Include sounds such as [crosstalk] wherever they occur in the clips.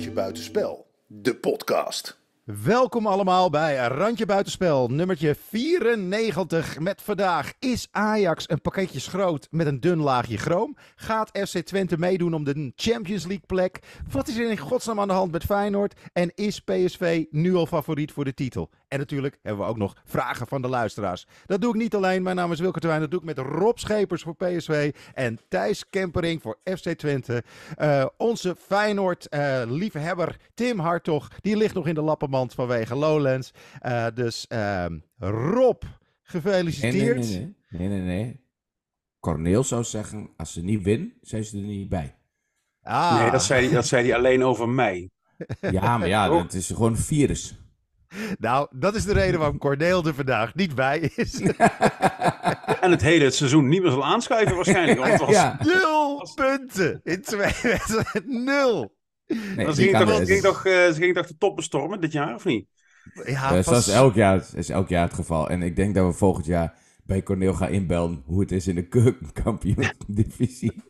Randje Buitenspel, de podcast. Welkom allemaal bij Randje Buitenspel, nummertje 94. Met vandaag is Ajax een pakketje schroot met een dun laagje chroom. Gaat FC Twente meedoen om de Champions League plek? Wat is er in godsnaam aan de hand met Feyenoord? En is PSV nu al favoriet voor de titel? En natuurlijk hebben we ook nog vragen van de luisteraars. Dat doe ik niet alleen. Mijn naam is Wilke Terwijn. Dat doe ik met Rob Schepers voor PSV en Thijs Kempering voor FC Twente. Eh, onze Feyenoord-liefhebber eh, Tim Hartog, die ligt nog in de lappenmand vanwege Lowlands. Eh, dus ehm, Rob, gefeliciteerd. Nee, nee, nee. nee, Corneel zou zeggen, als ze niet winnen, zijn ze er niet bij. Ah. Nee, dat zei, dat zei hij alleen over mij. Ja, maar ja, het [laughs] oh. is gewoon een virus. [laughs] Nou, dat is de reden waarom Corneel er vandaag niet bij is. [laughs] en het hele het seizoen niet meer zal aanschuiven waarschijnlijk. Want het was ja. nul punten in twee wedstrijden. [laughs] Nul. Nee, dan ging, toch, ging, toch, uh, eh, ging toch de top bestormen dit jaar, of niet? Ja, dat eh, elk, jaar, is elk jaar het geval. En ik denk dat we volgend jaar bij Corneel gaan inbellen hoe het is in de kampioen divisie.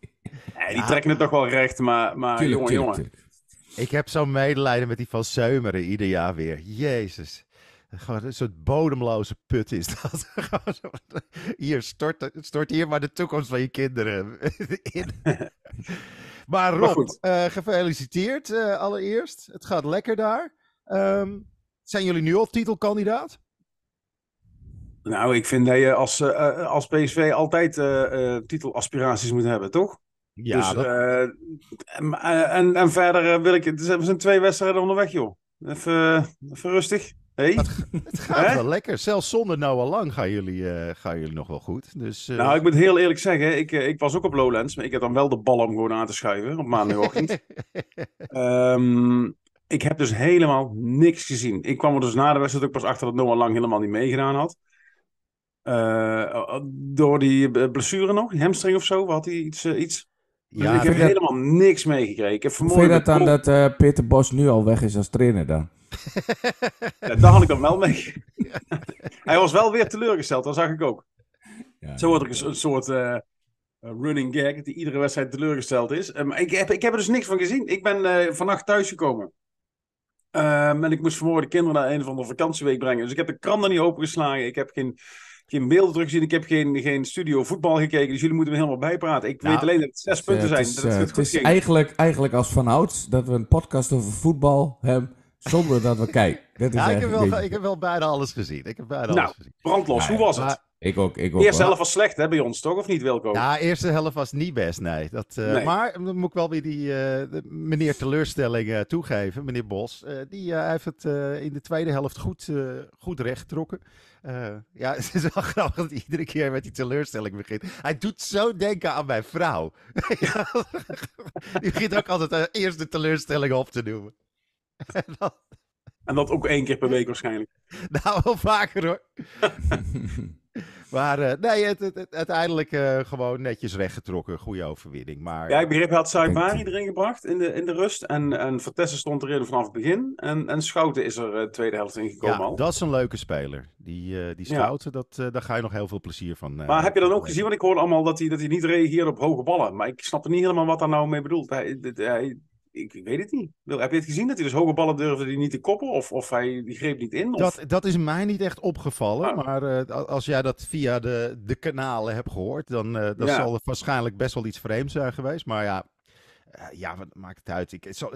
die trekken het toch wel recht, maar, maar jongen, jongen. Ik heb zo'n medelijden met die van Zeumeren ieder jaar weer. Jezus. Gewoon een soort bodemloze put is dat. [laughs] hier, stort, stort hier maar de toekomst van je kinderen [laughs] in. Maar Rob, eh, gefeliciteerd eh, allereerst. Het gaat lekker daar. Ehm, zijn jullie nu al titelkandidaat? Nou, ik vind dat je als, eh, als PSV altijd titelaspiraties moet hebben, toch? Ja, dus, eh, eh, en, en verder eh, wil ik... er zijn twee wedstrijden onderweg, joh. Even, even rustig. Hey? Het, gaat wel lekker. Zelfs zonder Noah lang gaan jullie, gaan jullie nog wel goed. Dus, Nou, ik moet heel eerlijk zeggen, ik, ik was ook op Lowlands, maar ik heb dan wel de bal om gewoon aan te schuiven op maandagochtend. [laughs] Ehm, ik heb dus helemaal niks gezien. Ik kwam er dus na de wedstrijd ook pas achter dat Noah Lang helemaal niet meegedaan had. door die blessure nog, hamstring of zo, had hij iets, iets. Dus ja, ik heb helemaal niks meegekregen. Vind je dat dan dat eh, Peter Bos nu al weg is als trainer dan? [laughs] ja, daar had ik dan wel mee. [laughs] Hij was wel weer teleurgesteld, dat zag ik ook. Ja, Zo wordt er een, soort eh, running gag, die iedere wedstrijd teleurgesteld is. Ehm, ik heb, ik heb er dus niks van gezien. Ik ben eh, vannacht thuisgekomen. Ehm, en ik moest vanmorgen de kinderen naar een van de vakantieweek brengen. Dus ik heb de krant er niet opengeslagen. Ik heb geen geen beelden teruggezien. Ik heb geen, geen studio voetbal gekeken. Dus jullie moeten me helemaal bijpraten. Ik weet nou, alleen dat het zes punten eh, zijn. Het is, eh, eigenlijk, eigenlijk als vanouds dat we een podcast over voetbal hebben zonder dat we kijken. Dat is ja, ik, heb wel, ik heb wel bijna alles gezien. Ik heb bijna nou, alles gezien. brandlos, hoe was het? Ik ook, ik ook. eerste helft was slecht hè, bij ons, toch? Of niet, Wilco? Ja, eerste helft was niet best, nee. Dat, eh, Maar dan moet ik wel weer die eh, meneer teleurstelling eh, toegeven, meneer Bos. die heeft het in de tweede helft goed, goed recht getrokken. ja, [laughs] het is wel grappig dat hij iedere keer met die teleurstelling begint. Hij doet zo denken aan mijn vrouw. [laughs] die begint ook altijd eerst de teleurstelling op te noemen. [laughs] en, en dat ook één keer per week waarschijnlijk. Nou, wel vaker hoor. Maar eh, nee, het, uiteindelijk eh, gewoon netjes weggetrokken, Goede overwinning. Maar, ja, ik begreep, hij had Saibari erin gebracht in de, in de rust. En, en Vertessen stond erin vanaf het begin. En, en Schouten is er de eh, tweede helft in gekomen ja, dat is een leuke speler. Die, die Schouten, dat, daar ga je nog heel veel plezier van. maar heb je dan ook gezien, want ik hoorde allemaal dat hij, dat hij niet reageerde op hoge ballen. Maar ik snap er niet helemaal wat daar nou mee bedoelt. Hij, hij ik, weet het niet. Heb je het gezien dat hij dus hoge ballen durfde die niet te koppen? Of, of hij die greep niet in? Of... Dat, dat is mij niet echt opgevallen. Ah. Maar eh, als jij dat via de, de kanalen hebt gehoord, dan, eh, dan zal er waarschijnlijk best wel iets vreemds zijn geweest. Maar ja, eh, ja, wat maakt het uit? Ik, zal,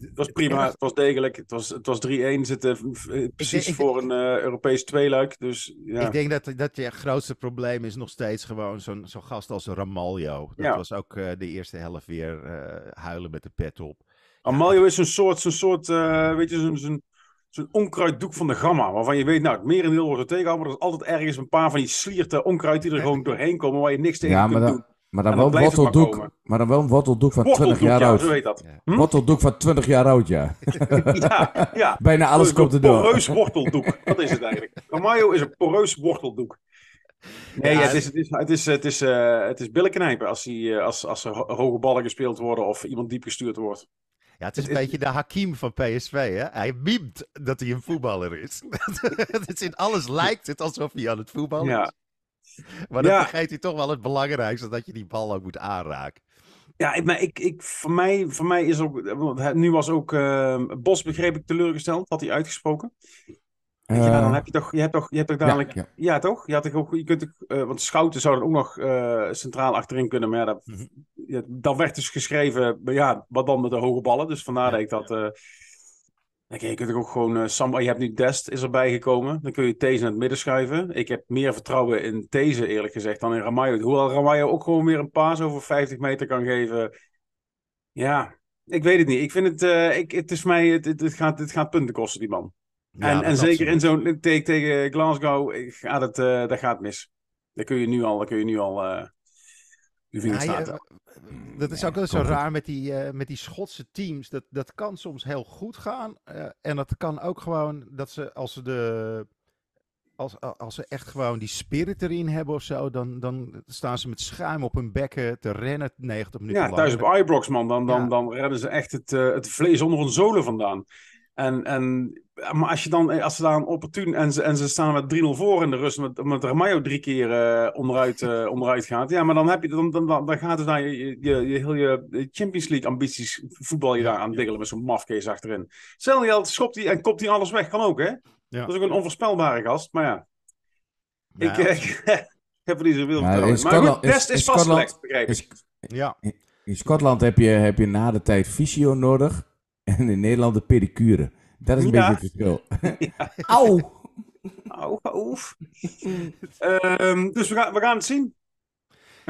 het was prima, het was degelijk. Het was, het was 3-1, zitten precies voor een uh, Europees tweeluik. Dus, ja. Ik denk dat, dat je grootste probleem is nog steeds gewoon zo'n zo'n gast als Ramaljo. Dat was ook eh, de eerste helft weer uh, huilen met de pet op. Ramaljo is een soort, zo'n soort weet je, zo'n zo'n zo'n onkruiddoek van de gamma. Waarvan je weet, nou, het heel wordt er tegenhouden. Maar er is altijd ergens een paar van die slierte, onkruid die er gewoon doorheen komen waar je niks tegen kunt dan... doen. Maar dan, wel een worteldoek, maar, dan wel een worteldoek van 20 jaar ja, oud. Zo heet dat. Hm? Worteldoek van 20 jaar oud, ja. [laughs] ja, ja. [laughs] Bijna alles komt erdoor. Een poreus worteldoek, dat is het eigenlijk. Romayo [laughs] is een poreus worteldoek. Nee, het is, het is, het is, het is, eh, is billen als, hij eh, als, als er hoge ballen gespeeld worden of iemand diep gestuurd wordt. Ja, het is een beetje de Hakim van PSV. Hè? Hij miemt dat hij een voetballer is. het is in alles lijkt het alsof hij aan het voetballen ja. is. [laughs] Maar dan ja. vergeet hij toch wel het belangrijkste, dat je die bal ook moet aanraken. Ja, maar ik, ik, voor, mij, voor mij is ook. Nu was ook uh, Bos, begreep ik, teleurgesteld. Had hij uitgesproken. ja, nou, dan eh, heb je toch, je hebt toch, je hebt dadelijk. Ja, toch? Je, had ook, je kunt uh, want Schouten zou er ook nog eh, centraal achterin kunnen. Maar mhm. dan werd dus geschreven. Ja, wat dan met de hoge ballen. Dus vandaar dat ik dat je kunt ook gewoon, uh, eh, Samba, oh, je hebt nu Dest is erbij gekomen. Dan kun je These naar het midden schuiven. Ik heb meer vertrouwen in These eerlijk gezegd dan in Ramayo. Hoewel Ramayo ook gewoon weer een paas over 50 meter kan geven. Ja, ik weet het niet. Ik vind het, eh, ik, het is mij, het, het, gaat, het gaat punten kosten, die man. en en zeker in zo'n tegen Glasgow eh, gaat het, uh, dat gaat mis. Dat kun je nu al, dat kun je nu al... Eh, dat is ook wel zo raar met die, eh, met die Schotse teams. Dat, dat kan soms heel goed gaan. Eh, en dat kan ook gewoon dat ze als ze de. Als, als ze echt gewoon die spirit erin hebben of zo, dan, dan staan ze met schuim op hun bekken te rennen 90 minuten ja, lang. Ja, thuis op Ibrox, man. Dan, dan, dan redden ze echt het, het vlees onder hun zolen vandaan. En, en, maar als, je dan, als ze daar een opportun en ze, en ze staan met 3-0 voor in de rust, met, met Ramayo drie keer eh, onderuit, uh, gaat, ja, maar dan, heb je, dan, dan, dan gaat dus naar je, je, je, heel je Champions League ambities voetbal je daar aan diggelen met zo'n mafkees achterin. Stel al, schopt hij en kopt hij alles weg, kan ook hè? Dat is ook een onvoorspelbare gast, maar ja. Nou eh, [laughs] ik, heb er niet zoveel ja, vertrouwen Maar goed, Test is vastgelegd, begrijp ik. Ja. In Schotland heb je, heb je na de tijd visio nodig. En [laughs] in Nederland de pedicure. Dat is een beetje het verschil. [laughs] Ja. Au! Au, oef. Ehm, dus we gaan, we gaan het zien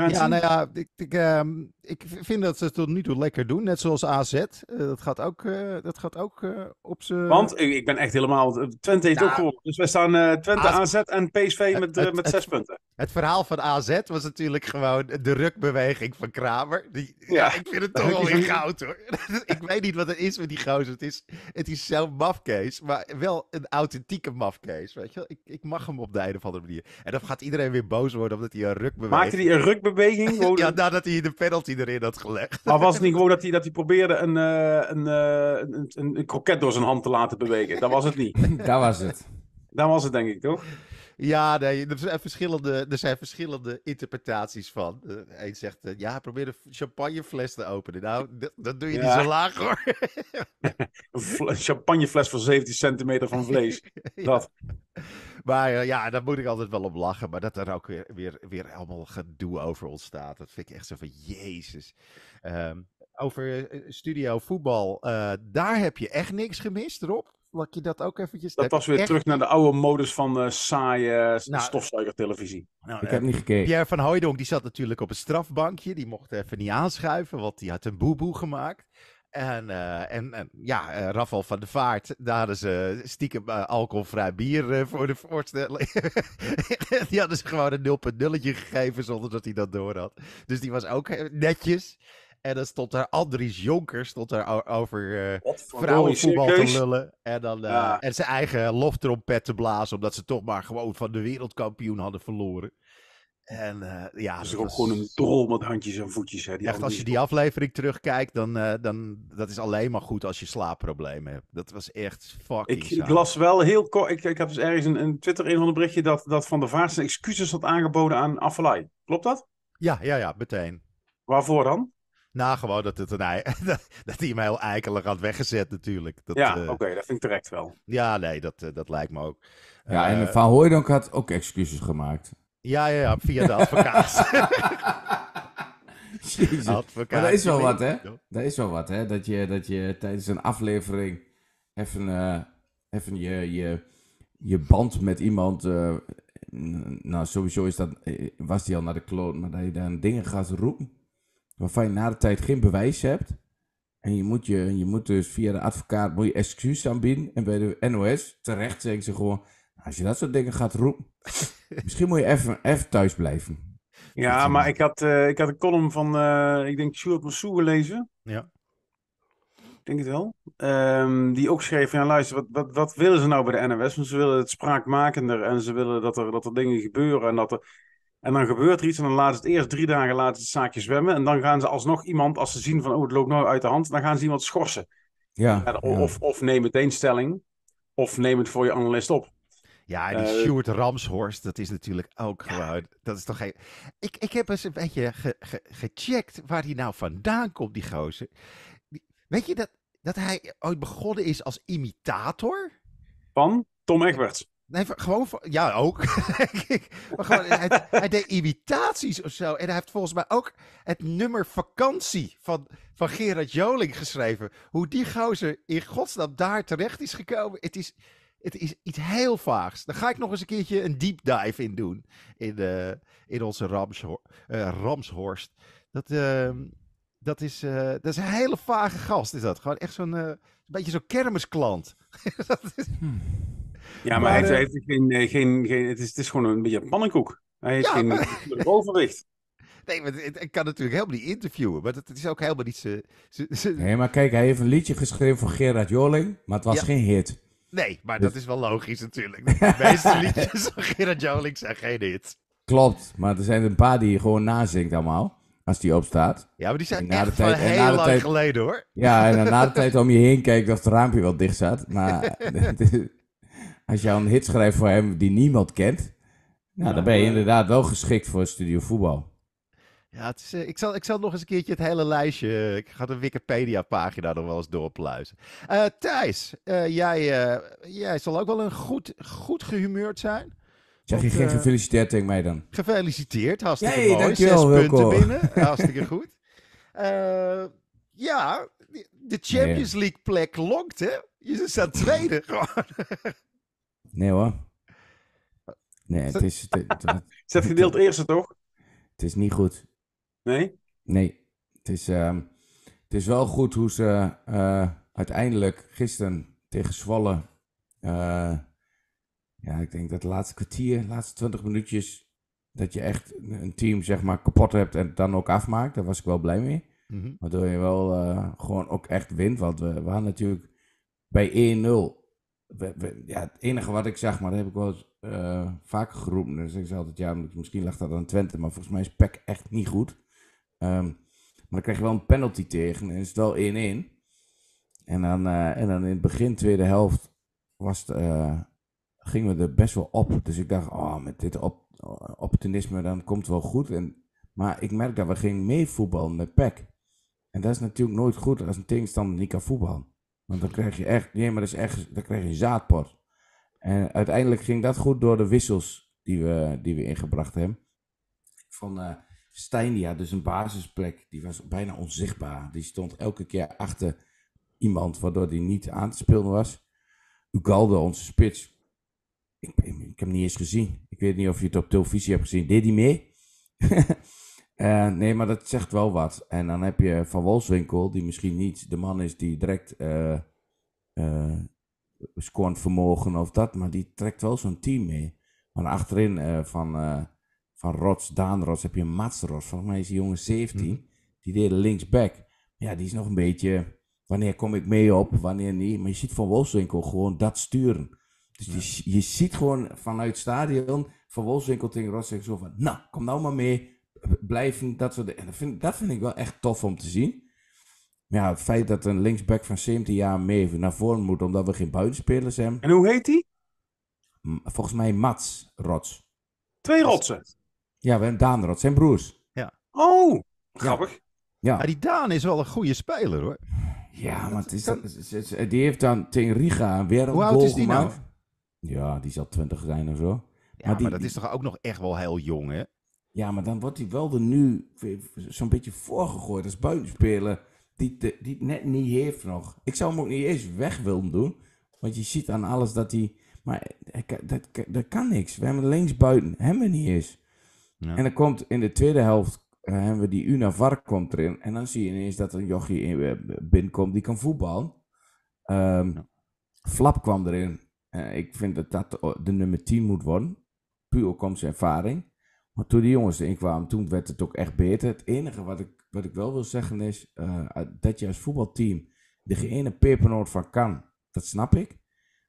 ja, nou ja, ik, ik, ehm, ik, vind dat ze het tot nu toe lekker doen. Net zoals AZ. Eh, dat gaat ook, eh, dat gaat ook eh, op ze. Want ik, ben echt helemaal... Twente heeft ook gewonnen. Dus we staan Twente, AZ, ah, en PSV met, met zes punten. Het verhaal van AZ was natuurlijk gewoon de rukbeweging van Kramer. Die, ja. ik vind het toch wel in goud hoor. [laughs] ik weet niet wat het is met die gozer. Het is, het is zelf mafcase, maar wel een authentieke mafcase. Weet je Ik, ik mag hem op de een of andere manier. En dan gaat iedereen weer boos worden omdat hij een rukbeweging... Maakte hij een rukbeweging? beweging. ja, nadat hij de penalty erin had gelegd. Maar was het niet gewoon dat hij, dat hij probeerde een, uh, een, eh, een, een, een, kroket door zijn hand te laten bewegen? Dat was het niet. [laughs] dat was het. Daar was het, denk ik, toch? Ja, nee, er zijn verschillende, er zijn verschillende interpretaties van. Eén eh, zegt, eh, ja, probeer de champagnefles te openen. Nou, dat, doe je niet zo laag, hoor. [laughs] Een champagnefles van 17 centimeter van vlees. [laughs] Dat. Maar eh, ja, daar moet ik altijd wel op lachen. Maar dat er ook weer, weer, weer allemaal gedoe over ontstaat. Dat vind ik echt zo van, jezus. Ehm, over studio voetbal, daar heb je echt niks gemist, Rob dat je dat ook eventjes... Dat was weer terug naar de oude modus van uh, saaie nou, stofzuigertelevisie. Nou, ik heb niet gekeken. Pierre van Hoydonk die zat natuurlijk op een strafbankje. Die mocht even niet aanschuiven, want die had een boeboe gemaakt. En, eh, en, en, ja, uh, eh, Rafal van de Vaart, daar hadden ze stiekem alcoholvrij bier voor de voorstelling. [laughs] die hadden ze gewoon een 0.0 gegeven zonder dat hij dat door had. Dus die was ook netjes. En dan stond daar Andries Jonkers stond daar over eh, vrouwenvoetbal te lullen. En, dan, uh, en zijn eigen loftrompet te blazen, omdat ze toch maar gewoon van de wereldkampioen hadden verloren. En eh, ja, ze is ook gewoon een drol met handjes en voetjes. Hè, Echt, als je die aflevering terugkijkt, dan, dan dat is alleen maar goed als je slaapproblemen hebt. Dat was echt fucking. Ik, ik las wel heel kort. Ik, ik heb dus ergens een, een Twitter in een berichtje dat, dat Van der Vaart zijn excuses had aangeboden aan Affelay. Klopt dat? Ja, ja, ja, meteen. Waarvoor dan? Nou, gewoon dat, het [laughs] dat hij hem heel eikelig had weggezet natuurlijk. Dat, ja, eh, oké, dat vind ik terecht wel. Ja, nee, dat, eh, dat lijkt me ook. Ja, en eh, Van Hooydonk had ook excuses gemaakt. Ja, ja, ja via de advocaat. [laughs] Jezus. Advocaat. Maar dat is wel wat, hè? Dat is wel wat, hè? Dat je, dat je tijdens een aflevering even, even je, je, je band met iemand... nou, sowieso is dat, was die al naar de kloot, maar dat je dan dingen gaat roepen waarvan je na de tijd geen bewijs hebt. En je moet, je, je moet dus via de advocaat moet je excuus aanbieden. En bij de NOS terecht zeggen ze gewoon... Nou, als je dat soort dingen gaat roepen... [laughs] misschien moet je even, even thuis blijven. Ja, maar ik had, eh, ik had een column van, eh, ik denk, Sjoerd Massou gelezen. Ja. Ik denk het wel. Ehm, die ook schreef, ja luister, wat, wat, wat willen ze nou bij de NOS? Want ze willen het spraakmakender en ze willen dat er, dat er dingen gebeuren. En dat er, en dan gebeurt er iets en dan laat het eerst drie dagen laten het zaakje zwemmen. En dan gaan ze alsnog iemand, als ze zien van, oh, het loopt nou uit de hand, dan gaan ze iemand schorsen. Ja, Of, of neem een stelling, of neem het voor je analist op. Ja, die eh, Stuart Ramshorst, dat is natuurlijk ook ja. gewoon. Dat is toch geen. Ik, ik heb eens een beetje ge, gecheckt waar hij nou vandaan komt, die gozer. weet je dat, dat hij ooit begonnen is als imitator? Van Tom Egberts. Nee, gewoon ja ook. [laughs] maar gewoon, hij, hij, deed imitaties of zo. En hij heeft volgens mij ook het nummer Vakantie van, van Gerard Joling geschreven. Hoe die gozer in godsnaam daar terecht is gekomen. Het is, het is iets heel vaags. Daar ga ik nog eens een keertje een deep dive in doen. In, eh, in onze Ramshor eh, Ramshorst. Dat, ehm, dat, is, eh, dat is een hele vage gast, is dat. Gewoon echt zo'n beetje zo'n kermisklant. [laughs] dat is... Hmm. Ja, maar, hij heeft eh, geen, eh, geen, geen het, is, het is gewoon een beetje een pannenkoek. Hij heeft geen maar... [laughs] overwicht. Nee, maar ik kan natuurlijk helemaal niet interviewen. Maar het is ook helemaal niet zo. Nee, maar kijk, hij heeft een liedje geschreven voor Gerard Joling. Maar het was geen hit. Nee, maar dus- dat is wel logisch natuurlijk. De [laughs] meeste liedjes van Gerard Joling zijn geen hit. Klopt, maar er zijn een paar die je gewoon nazingt allemaal. Als die opstaat. Ja, maar die zijn echt tijd, van heel lang tijd, geleden hoor. Ja, en na de tijd om je heen kijkt of het raampje wel dicht zat. Maar [laughs] Als jij een hit schrijft voor hem die niemand kent, nou, dan ben je eh, inderdaad wel geschikt voor studio voetbal. Ja, het is, eh, ik, zal, ik zal nog eens een keertje het hele lijstje. Eh, ik ga de Wikipedia-pagina nog wel eens doorpluizen. Uh, Thijs, jij, jij zal ook wel een goed, goed gehumeurd zijn. Zeg je geen gefeliciteerd tegen mij dan? Gefeliciteerd, hartstikke goed. mooi. Dankjewel, Zes punten cool. [laughs] binnen, hartstikke goed. ja, de Champions League plek lonkt, hè? Je staat tweede [laughs] gewoon. Nee hoor. Nee, het is... Het, het, [laughs] Zet gedeeld eerste, toch? Het is niet goed. Nee? Nee. Het is, ehm, het is wel goed hoe ze eh, uiteindelijk gisteren tegen Zwolle... Eh, ja, ik denk dat het laatste kwartier, de laatste twintig minuutjes... dat je echt een team zeg maar kapot hebt en dan ook afmaakt. Daar was ik wel blij mee. Mhm. Waardoor je wel eh, gewoon ook echt wint. Want we, waren natuurlijk bij 1-0 ja, het enige wat ik zag, maar dat heb ik wel eens uh, vaker geroepen. Dus ik zei altijd, ja, misschien lag dat aan Twente. Maar volgens mij is pek echt niet goed. Ehm, maar dan krijg je wel een penalty tegen. En is het wel 1-1. En, dan, eh, en dan in het begin, tweede helft, was eh, gingen we er best wel op. Dus ik dacht, oh, met dit op, opportunisme, dan komt het wel goed. En, maar ik merk dat we gingen meevoetballen met pek En dat is natuurlijk nooit goed als een tegenstander niet kan voetballen. Want dan krijg je echt, nee, maar is echt, dan krijg je zaadpot. En uiteindelijk ging dat goed door de wissels die we, die we ingebracht hebben. Van uh, eh, had dus een basisplek, die was bijna onzichtbaar. Die stond elke keer achter iemand, waardoor die niet aan te spelen was. Ugalde, onze spits, ik, ik, ik, heb hem niet eens gezien. Ik weet niet of je het op televisie hebt gezien. Deed hij mee? [laughs] Eh, nee, maar dat zegt wel wat. En dan heb je Van Wolfswinkel, die misschien niet de man is die direct uh, scoort vermogen of dat, maar die trekt wel zo'n team mee. Maar achterin van, van Rots, Daan Rots, heb je Mats Rots. Volgens mij is die jongen 17. Mhm. Die deed linksback. Ja, die is nog een beetje, wanneer kom ik mee op, wanneer niet. Maar je ziet Van Wolfswinkel gewoon dat sturen. Dus je, ziet gewoon vanuit het stadion Van Wolfswinkel tegen Rots zeggen zo van, nou, kom nou maar mee blijven. Dat, soort, en dat, vind, dat vind ik wel echt tof om te zien. Maar ja, het feit dat een linksback van 17 jaar mee naar voren moet, omdat we geen buitenspelers hebben. En hoe heet die? Volgens mij Mats Rots. Twee rotsen? Ja, we hebben Daan Rots, zijn broers. Ja. Oh, grappig. Ja. Maar die Daan is wel een goede speler hoor. Ja, maar is, dat, die heeft dan tegen Riga weer een wereldgoal gemaakt. Hoe oud is die nou? Ja, die zal twintig zijn of zo. Ja, maar, dat is toch ook nog echt wel heel jong hè? Ja, maar dan wordt hij wel er nu zo'n beetje voorgegooid als buitenspeler die, die het net niet heeft nog. Ik zou hem ook niet eens weg willen doen, want je ziet aan alles dat hij... Maar dat, dat, kan niks. We hebben links buiten hem niet eens. Ja. En dan komt in de tweede helft eh, hebben we die Unavark komt erin. En dan zie je ineens dat een jochie eh, binnenkomt die kan voetballen. Ehm, Flap kwam erin. Eh, ik vind dat dat de nummer 10 moet worden. Puur komt zijn ervaring. Maar toen die jongens erin kwamen, toen werd het ook echt beter. Het enige wat ik, wat ik wel wil zeggen is eh, dat je als voetbalteam de ene pepernoot van kan. Dat snap ik.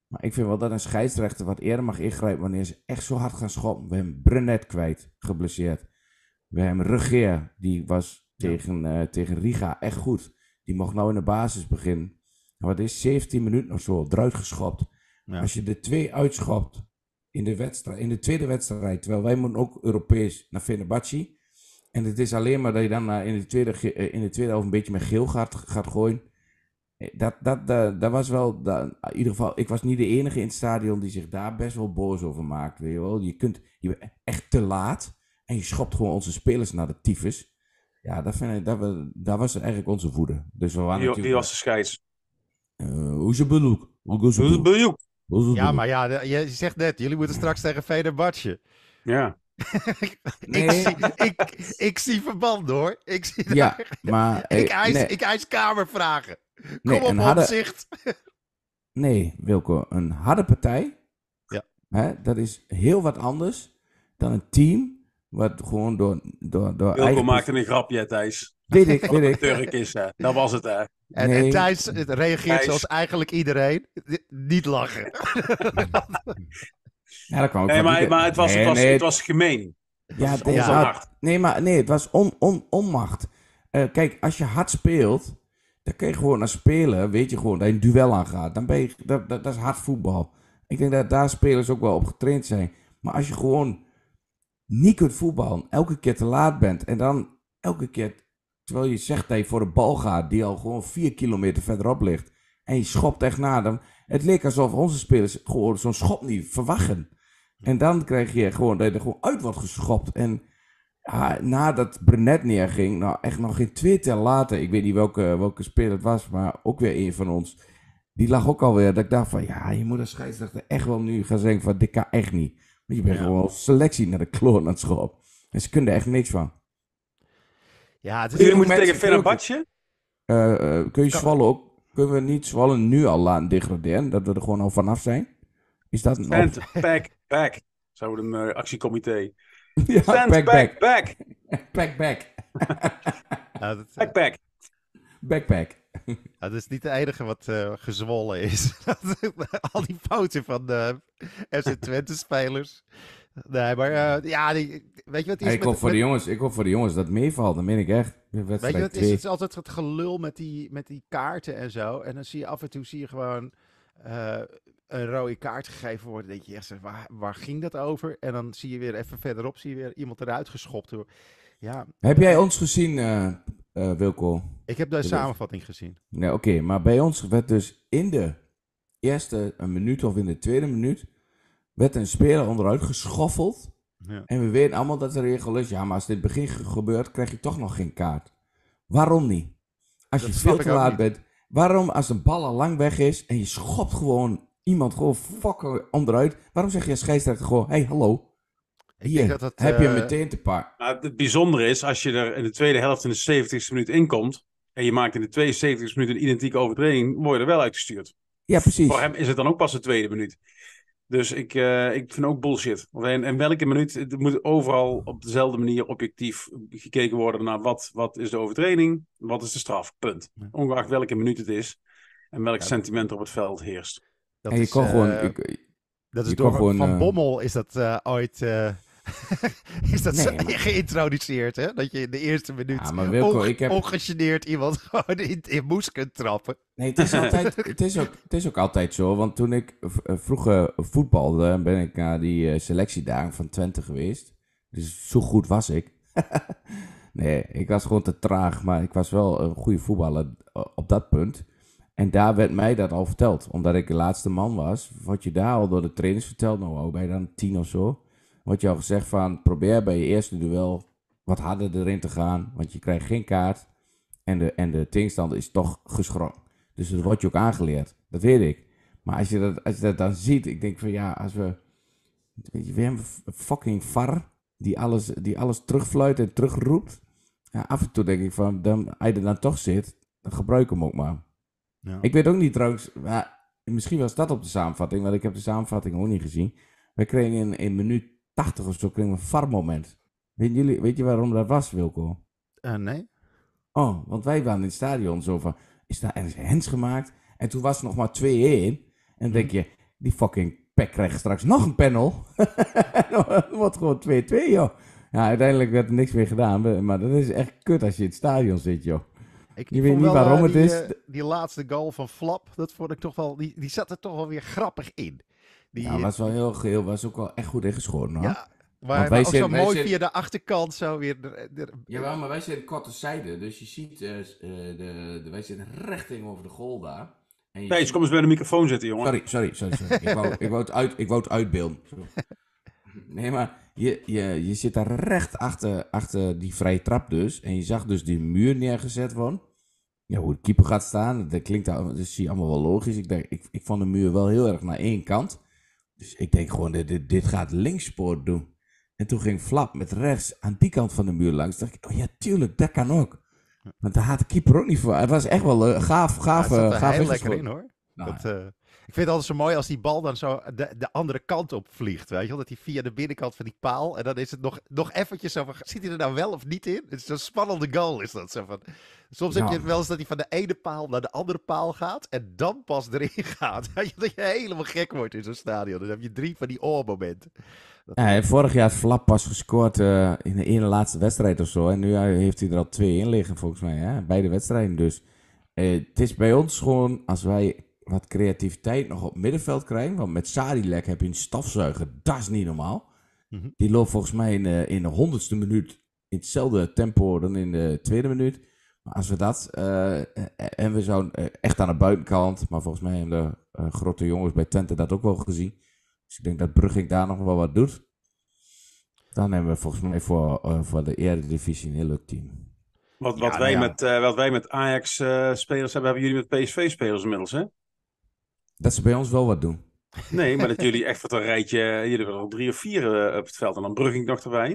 Maar ik vind wel dat een scheidsrechter wat eerder mag ingrijpen wanneer ze echt zo hard gaan schoppen. We hebben Brunet kwijt, geblesseerd. We hebben Regeer, die was tegen, eh, tegen Riga echt goed. Die mocht nou in de basis beginnen. En wat is 17 minuten of zo, eruit geschopt. Als je er twee uitschopt, in de, wedstrijd, in de tweede wedstrijd. Terwijl wij moeten ook Europees naar Fenerbahce. En het is alleen maar dat je dan eh, in, de tweede, eh, in de tweede helft een beetje met geel gaat, gaat gooien. Eh, dat, dat, dat, dat was wel, in ieder geval, ik was niet de enige in het stadion die zich daar best wel boos over maakt. Weet je, wel. je, kunt, je bent echt te laat en je schopt gewoon onze spelers naar de tyfus. Ja, dat, vind ik, dat, dat was eigenlijk onze woede. Dus we waren natuurlijk... die was de scheids? Uh, hoe is beloek? Hoe ja, maar ja, je zegt net, jullie moeten straks tegen Fenerbahce. Ja. [laughs] ik, zie, ik, zie verband hoor. Ik zie ja, maar, [laughs] eh, ik, eis, ik eis kamervragen. Kom op opzicht. [laughs] nee, Wilco, een harde partij, ja. hè, dat is heel wat anders dan een team wat gewoon door... door, door Wilco eigen... maakte een grapje, Thijs. Weet ik, weet ik. [laughs] Eh, dat was het hè. Eh. En, nee. Thijs reageert zoals eigenlijk iedereen, niet lachen. [laughs] ja, dat kwam ook nee, maar, maar het, was, het, was, het was gemeen. Ja, was nee, maar nee, het was on, on, onmacht. Eh, kijk, als je hard speelt, dan kun je gewoon naar spelen, weet je gewoon, dat je een duel aangaat. Dan ben je, dat, dat, dat is hard voetbal. Ik denk dat daar spelers ook wel op getraind zijn. Maar als je gewoon niet kunt voetballen, elke keer te laat bent en dan elke keer Terwijl je zegt dat je voor de bal gaat, die al gewoon vier kilometer verderop ligt. En je schopt echt na hem. Het leek alsof onze spelers gewoon zo'n schop niet verwachten. En dan krijg je gewoon dat je er gewoon uit wordt geschopt. En ja, nadat Brenet neerging, nou echt nog geen twee tel later, ik weet niet welke, welke speler het was, maar ook weer een van ons. Die lag ook alweer dat ik dacht van, ja, je moet als scheidsrechter echt wel nu gaan zeggen van, dit kan echt niet. Want je bent gewoon selectie naar de kloon aan het schop. En ze kunnen er echt niks van. Ja, het Jullie moeten tegen Fenerbahce? Uh, uh, kun je eh, eh, Zwolle ook... Kunnen we niet Zwolle nu al laten degraderen? Dat we er gewoon al vanaf zijn? Is dat een... Stand op... back, back. Zouden een eh, actiecomité. [laughs] ja, Stand back, back, back. Back, [laughs] [laughs] back. back, back. Backpack. Dat is niet het enige wat gezwollen is. Al die fouten van de FC Twente-spelers. Nee, maar eh, ja, weet je wat is ik, hoop voor de jongens, ik hoop voor de jongens dat meevalt, Dan meen ik echt. Weet je wat Het is altijd het gelul met die, met die kaarten en zo. En dan zie je af en toe zie je gewoon eh, een rode kaart gegeven worden. Dan denk je, echt, waar, waar ging dat over? En dan zie je weer even verderop, zie je weer iemand eruit geschopt. Ja. Heb jij ons gezien, uh, Wilco? Ik heb de samenvatting gezien. Nee, oké, maar bij ons werd dus in de eerste een minuut of in de tweede minuut werd een speler onderuit geschoffeld. Ja. En we weten allemaal dat de regel is: ja, maar als dit begin gebeurt, krijg je toch nog geen kaart. Waarom niet? Als je veel te laat bent, waarom als een bal al lang weg is en je schopt gewoon iemand gewoon fucking onderuit, waarom zeg je als scheidsrechter gewoon: hé, hey, hallo? heb je je eh, meteen te pakken. Nou, het bijzondere is, als je er in de tweede helft in de 70ste minuut inkomt. en je maakt in de 72ste minuut een identieke overtreding. word je er wel uitgestuurd. Ja, precies. Voor hem is het dan ook pas de tweede minuut. Dus ik, eh, ik vind ook bullshit. En, en welke minuut, het moet overal op dezelfde manier objectief gekeken worden naar wat, wat is de overtreding, wat is de straf, punt. Ongeacht welke minuut het is en welk sentiment er op het veld heerst. Dat en je is, kan eh, gewoon... Ik, dat is door, gewoon, Van eh, Bommel is dat ooit [laughs] is dat nee, geïntroduceerd, hè? Dat je in de eerste minuut ja, ongegeneerd iemand [laughs] in, in moes kunt trappen. Nee, het is, altijd, [laughs] het, is ook, het is ook altijd zo. Want toen ik eh, vroeger voetbalde, ben ik naar die eh, selectiedagen van Twente geweest. Dus zo goed was ik. nee, ik was gewoon te traag. Maar ik was wel een goede voetballer eh, op dat punt. En daar werd mij dat al verteld. Omdat ik de laatste man was, wat je daar al door de trainers vertelt. Nou, oh, dan tien of zo? wat je al gezegd van probeer bij je eerste duel wat harder erin te gaan. Want je krijgt geen kaart. En de, en de tegenstander is toch geschrokken. Dus dat wordt je ook aangeleerd. Dat weet ik. Maar als je dat, als je dat dan ziet, ik denk van ja, als we. Weet we hebben een fucking VAR die alles, die alles terugfluit en terugroept. Ja, af en toe denk ik van, dan, als er dan toch zit, dan gebruik hem ook maar. Ja. Ik weet ook niet trouwens, misschien was dat op de samenvatting, want ik heb de samenvatting ook niet gezien. We kregen in, in minuut 80 of zo kreeg een varmoment. moment Weet, jullie, weet je waarom dat was, Wilco? Eh, nee. Oh, want wij waren in het stadion zo van, is daar ergens hens gemaakt? En toen was het nog maar 2-1. En dan denk je, die fucking pek krijgt straks nog een panel. [laughs] Het wordt gewoon 2-2, joh. Ja, uiteindelijk werd er niks meer gedaan. Maar dat is echt kut als je in het stadion zit, joh. Ik, je weet niet waarom eh, die, het is. Eh, die laatste goal van Flap, dat vond ik toch wel. Die, die zat er toch wel weer grappig in ja, was wel heel geel. Was ook wel echt goed ingeschoren Ja, maar, ook zo mooi via de achterkant zo weer. De, Jawel, maar wij zitten korte zijde. Dus je ziet, uh, de, de, wij zitten richting over de gol daar. En nee, ziet... kom eens bij de microfoon zitten, jongen. Sorry, sorry, sorry. ik, wou, ik, wou het uit, ik wou het uitbeelden. Nee, maar je, je, je zit daar recht achter, achter die vrije trap dus. En je zag dus die muur neergezet worden. Ja, hoe de keeper gaat staan, dat klinkt zie allemaal wel logisch. Ik, denk, ik, ik vond de muur wel heel erg naar één kant. Dus ik denk gewoon, dit, dit gaat linkspoor doen. En toen ging Flap met rechts aan die kant van de muur langs. dacht ik, oh ja, tuurlijk, dat kan ook. Want daar had de keeper ook niet voor. Het was echt wel uh, eh, gaaf, gaaf, ja, het uh, gaaf. Heel lekker in hoor. Nou, dat, eh, ik vind het altijd zo mooi als die bal dan zo de, de andere kant op vliegt. Weet je wel? Dat hij via de binnenkant van die paal. En dan is het nog, nog eventjes zo van, zit hij er nou wel of niet in? Het is een spannende goal is dat. Zo van, soms heb je het wel eens dat hij van de ene paal naar de andere paal gaat. En dan pas erin [laughs] gaat. dat je helemaal gek wordt in zo'n stadion. Dan heb je drie van die oormomenten. hij heeft vorig jaar flap pas gescoord eh, in de ene laatste wedstrijd of zo. En nu eh, heeft hij er al twee in liggen volgens mij. Hè? Beide wedstrijden dus. Eh, het is bij ons gewoon, als wij wat creativiteit nog op middenveld krijgen. Want met Sadilek heb je een stafzuiger, dat is niet normaal. Mhm. Die loopt volgens mij in, eh, in de honderdste minuut in hetzelfde tempo dan in de tweede minuut. Maar als we dat, eh, eh, en we zouden echt aan de buitenkant, maar volgens mij hebben de grote jongens bij Tente dat ook wel gezien. Dus ik denk dat Brugging daar nog wel wat doet. Dan hebben we volgens mij voor, uh, voor de Eredivisie een heel leuk team. Wat, nou wat, wij, Met, wat wij met Ajax-spelers hebben, hebben jullie met PSV-spelers inmiddels, hè? Dat ze bij ons wel wat doen. Nee, maar dat jullie echt wat een rijtje, eh, jullie hebben er al drie of vier eh, op het veld. En dan Brugging nog erbij.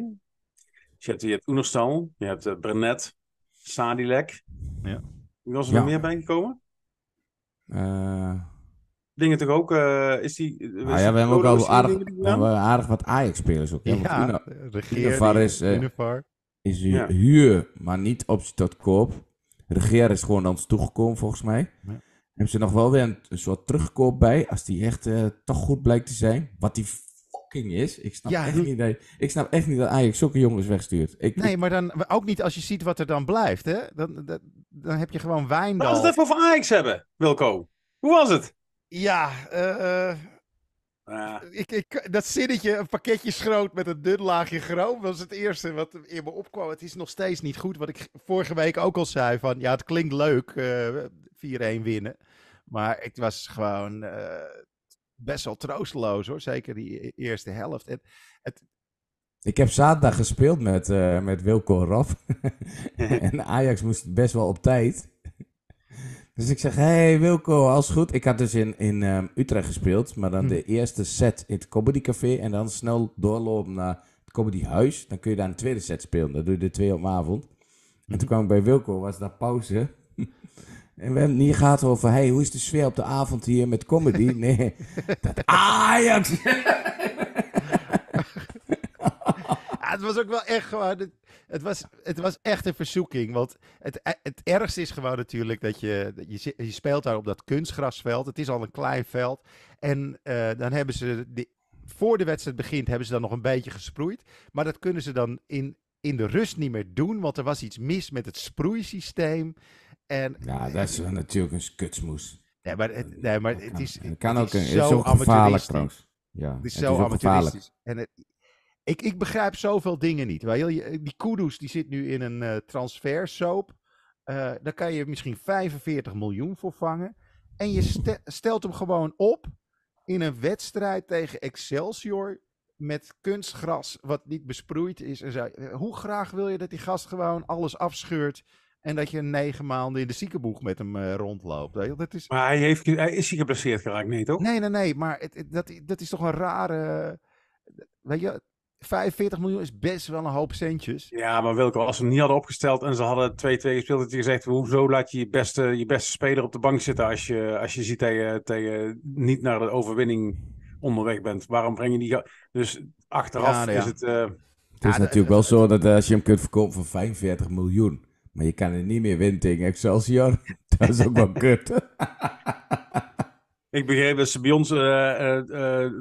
je hebt, je hebt Oenerstal, je hebt uh, Brenet, Sadilek. Ja. Was er nog meer bij gekomen? Uh... Dingen toch ook, is die... Is ah, ja, we hebben ook al aardig, wat Ajax-spelers ook. Ja, ja Regeer is, is huur, maar niet optie tot koop. Regeer is gewoon naar ons toegekomen volgens mij. Ja hebben ze nog wel weer een, soort terugkoop bij. Als die echt eh, toch goed blijkt te zijn. Wat die fucking is. Ik snap, echt, niet dat, ik snap echt niet dat Ajax zulke jongens wegstuurt. Ik, nee, maar dan ook niet als je ziet wat er dan blijft. Hè? Dan, dan, heb je gewoon wijn. Laten we het even over Ajax hebben, Wilco. Hoe was het? Ja, eh... eh ja dat zinnetje, een pakketje schroot met een dun laagje groom, was het eerste wat in me opkwam. Het is nog steeds niet goed, wat ik vorige week ook al zei van, ja, het klinkt leuk, uh, eh, 4-1 winnen. Maar ik was gewoon eh, best wel troosteloos hoor, zeker die e-, eerste helft. het, ik heb zaterdag gespeeld met, eh, met Wilco Raf [laughs] en Ajax moest best wel op tijd. Dus ik zeg, hey Wilco, alles goed? Ik had dus in, in ehm, Utrecht gespeeld, maar dan hm. de eerste set in het Comedy Café en dan snel doorlopen naar het Comedy Huis. Dan kun je daar een tweede set spelen, dan doe je de twee op avond. En toen mhm. kwam ik bij Wilco, was daar pauze. [laughs] En we hebben niet over, hey, hoe is de sfeer op de avond hier met comedy? [laughs] Nee, dat Ajax! [laughs] het was ook wel echt gewoon, het, was, het was echt een verzoeking. Want het, het ergste is gewoon natuurlijk dat je, je, speelt daar op dat kunstgrasveld. Het is al een klein veld. En eh, dan hebben ze, voor de wedstrijd begint, hebben ze dan nog een beetje gesproeid. Maar dat kunnen ze dan in, in de rust niet meer doen, want er was iets mis met het sproeisysteem. En, ja, eh, dat is natuurlijk een kutsmoes. Nee, maar het, maar het is. kan ook een, zo Ja, het is zo amateuristisch. En het, ik, ik begrijp zoveel dingen niet. Eh, die Kudus die zit nu in een uh, transfersoap. Eh, daar kan je misschien 45 miljoen voor vangen. En je stelt hem gewoon op in een wedstrijd tegen Excelsior met kunstgras wat niet besproeid is. Hoe graag wil je dat die gast gewoon alles afscheurt en dat je negen maanden in de ziekenboeg met hem uh, rondloopt. Dat is... Maar hij, heeft, hij is hier geblesseerd geraakt, niet toch? Nee, nee, nee. Maar het, dat, dat is toch een rare... Weet je, 45 miljoen is best wel een hoop centjes. Ja, maar Wilco, als ze hem niet hadden opgesteld en ze hadden 2-2 gespeeld, had je gezegd, hoezo laat je je beste, je beste speler op de bank zitten als je, als je ziet dat je, niet naar de overwinning onderweg bent? Waarom breng je die... Dus achteraf is het... Eh, het is natuurlijk wel zo dat eh, als je hem kunt verkopen voor 45 miljoen, maar je kan het niet meer winnen tegen Excelsior, [laughs] dat is ook wel kut. [laughs] Ik begreep dat ze bij ons de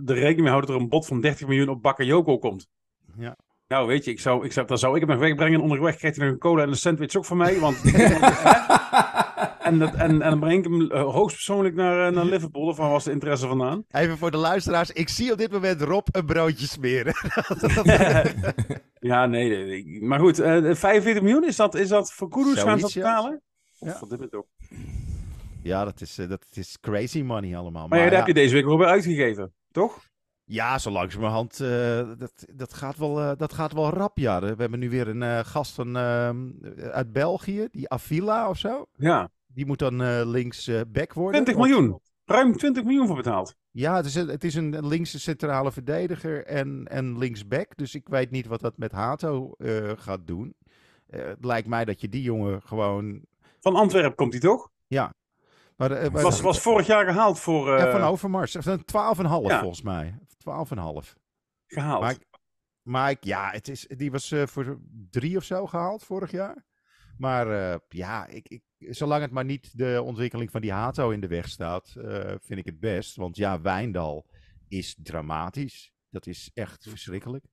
rekening mee houden dat er een bod van 30 miljoen op Bakayoko komt. Ja. Nou, weet je, ik zou, ik zou, dan zou ik hem nog wegbrengen. Onderweg krijgt hij nog een cola en een sandwich ook van mij. Want, [laughs] en, dat, en, en dan breng ik hem uh, hoogstpersoonlijk naar, eh, naar Liverpool. Of waar was de interesse vandaan? Even voor de luisteraars. Ik zie op dit moment Rob een broodje smeren. [laughs] ja, nee, nee, Maar goed, uh, eh, 45 miljoen, is dat, is dat voor Kudus gaan ze betalen? Of voor dit ook? Ja, dat is, eh, dat is crazy money allemaal. Maar, maar ja, daar heb je deze week wel bij uitgegeven, toch? Ja, zo langzamerhand. Uh, eh, dat, dat, gaat wel, eh, dat gaat wel rap, ja. We hebben nu weer een gast van, ehm, uit België, die Avila of zo. Ja. Die moet dan links back worden. 20 miljoen. Ruim 20 miljoen voor betaald. Ja, het is, een, het is een linkse centrale verdediger en, en linksback. Dus ik weet niet wat dat met Hato gaat doen. het lijkt mij dat je die jongen gewoon... Van Antwerpen komt hij toch? Ja, eh, was, was vorig jaar gehaald voor... Ja, eh, van Overmars. 12,5 volgens mij. 12,5. Gehaald. Maar, maar ja, het is, die was eh, voor drie of zo gehaald vorig jaar. Maar ja, ik, ik zolang het maar niet de ontwikkeling van die Hato in de weg staat, vind ik het best. Want ja, Wijndal is dramatisch. Dat is echt verschrikkelijk.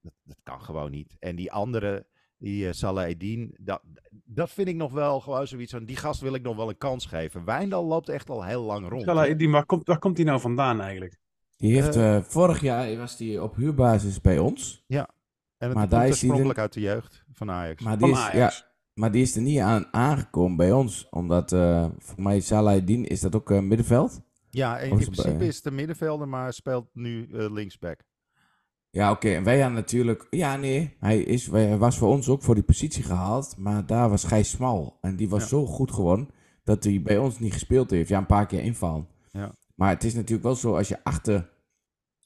Dat, dat, kan gewoon niet. En die andere, die eh, Salah Edin, dat, dat vind ik nog wel gewoon zoiets van, die gast wil ik nog wel een kans geven. Wijndal loopt echt al heel lang rond. Salah Edin, waar komt, waar komt hij nou vandaan eigenlijk? Die heeft, eh, eh, vorig jaar was hij op huurbasis bij ons. Ja, en het is uit de jeugd van Ajax. Maar die, Is, ja, maar die is er niet aan aangekomen bij ons, omdat voor mij Salah Edin, is dat ook middenveld? Ja, in, principe is het een middenvelder, maar speelt nu linksback. Ja, oké. En wij hadden natuurlijk... Ja, nee. Hij, is, was voor ons ook voor die positie gehaald. Maar daar was Gijs Smal. En die was zo goed gewoon dat hij bij ons niet gespeeld heeft. Ja, een paar keer invallen. Ja. Maar het is natuurlijk wel zo, als je achter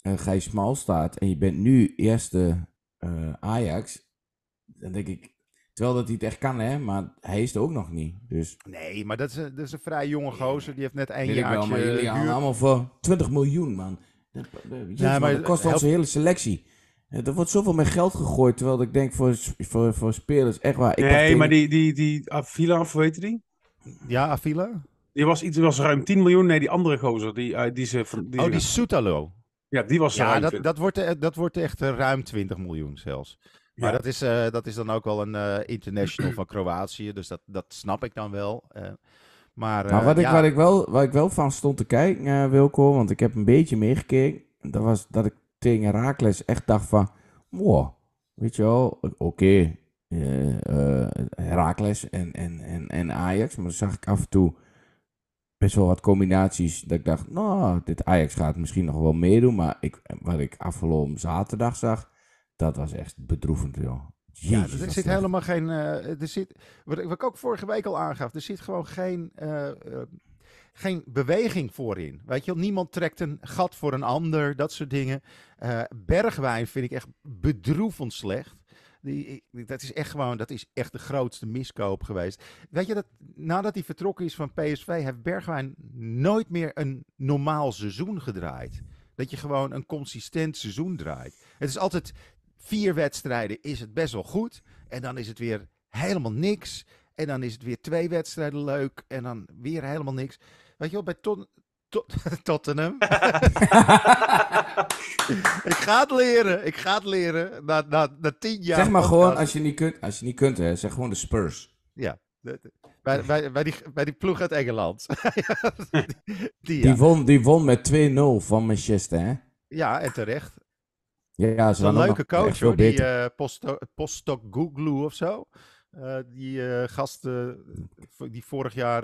uh, Gijs Smal staat... en je bent nu eerste eh, Ajax... dan denk ik... Terwijl dat hij het echt kan, hè? Maar hij is er ook nog niet. Dus. Nee, maar dat is, een, dat is een vrij jonge gozer. Die heeft net één jaar. jullie allemaal voor 20 miljoen, man. Ja, maar dat kost onze hele selectie. Er wordt zoveel met geld gegooid, terwijl ik denk voor, voor, voor spelers, echt waar. Ik nee, maar die, die, die Avila, of weet je die? Ja, Avila. Die was, iets, was ruim 10 miljoen. Nee, die andere gozer. Die, eh, die ze, oh, die Soetalo. Ja, die was Ja, dat, dat, wordt, eh, dat wordt echt eh, ruim 20 miljoen zelfs. Maar dat, is, uh, dat is dan ook wel een international van Kroatië. Dus dat, dat snap ik dan wel. Maar, wat, eh, ik, wat ik wel, wat ik wel van stond te kijken, eh, Wilco, want ik heb een beetje meegekeken. Dat was dat ik tegen Herakles echt dacht van, wow, weet je wel, oké, okay, eh, Herakles en, en, en, en Ajax. Maar dan zag ik af en toe best wel wat combinaties dat ik dacht, nou, dit Ajax gaat misschien nog wel meedoen. Maar ik, wat ik afgelopen zaterdag zag, dat was echt bedroevend, joh ja, dus eh, er zit helemaal geen. er zit, wat, ik ook vorige week al aangaf, er zit gewoon geen, eh, eh, geen beweging voorin. Weet je, niemand trekt een gat voor een ander, dat soort dingen. Bergwijn vind ik echt bedroevend slecht. Die, dat is echt gewoon, dat is echt de grootste miskoop geweest. Weet je, dat, nadat hij vertrokken is van PSV, heeft Bergwijn nooit meer een normaal seizoen gedraaid. Dat je gewoon een consistent seizoen draait. Het is altijd vier wedstrijden is het best wel goed. En dan is het weer helemaal niks. En dan is het weer twee wedstrijden leuk. En dan weer helemaal niks. Weet je wel, bij [laughs] Tottenham. [laughs] ik ga het leren. Ik ga het leren. Na, tien jaar. Zeg maar gewoon, als je niet kunt, als je niet kunt hè, zeg gewoon de Spurs. Ja. bij, bij, bij, die, bij die ploeg uit Engeland. [laughs] die, won, die won met 2-0 van Manchester, hè? Ja, en terecht. Ja, ze een leuke coach hoor, die uh, eh, Postok Guglu of zo. Eh, die uh, gast die vorig jaar,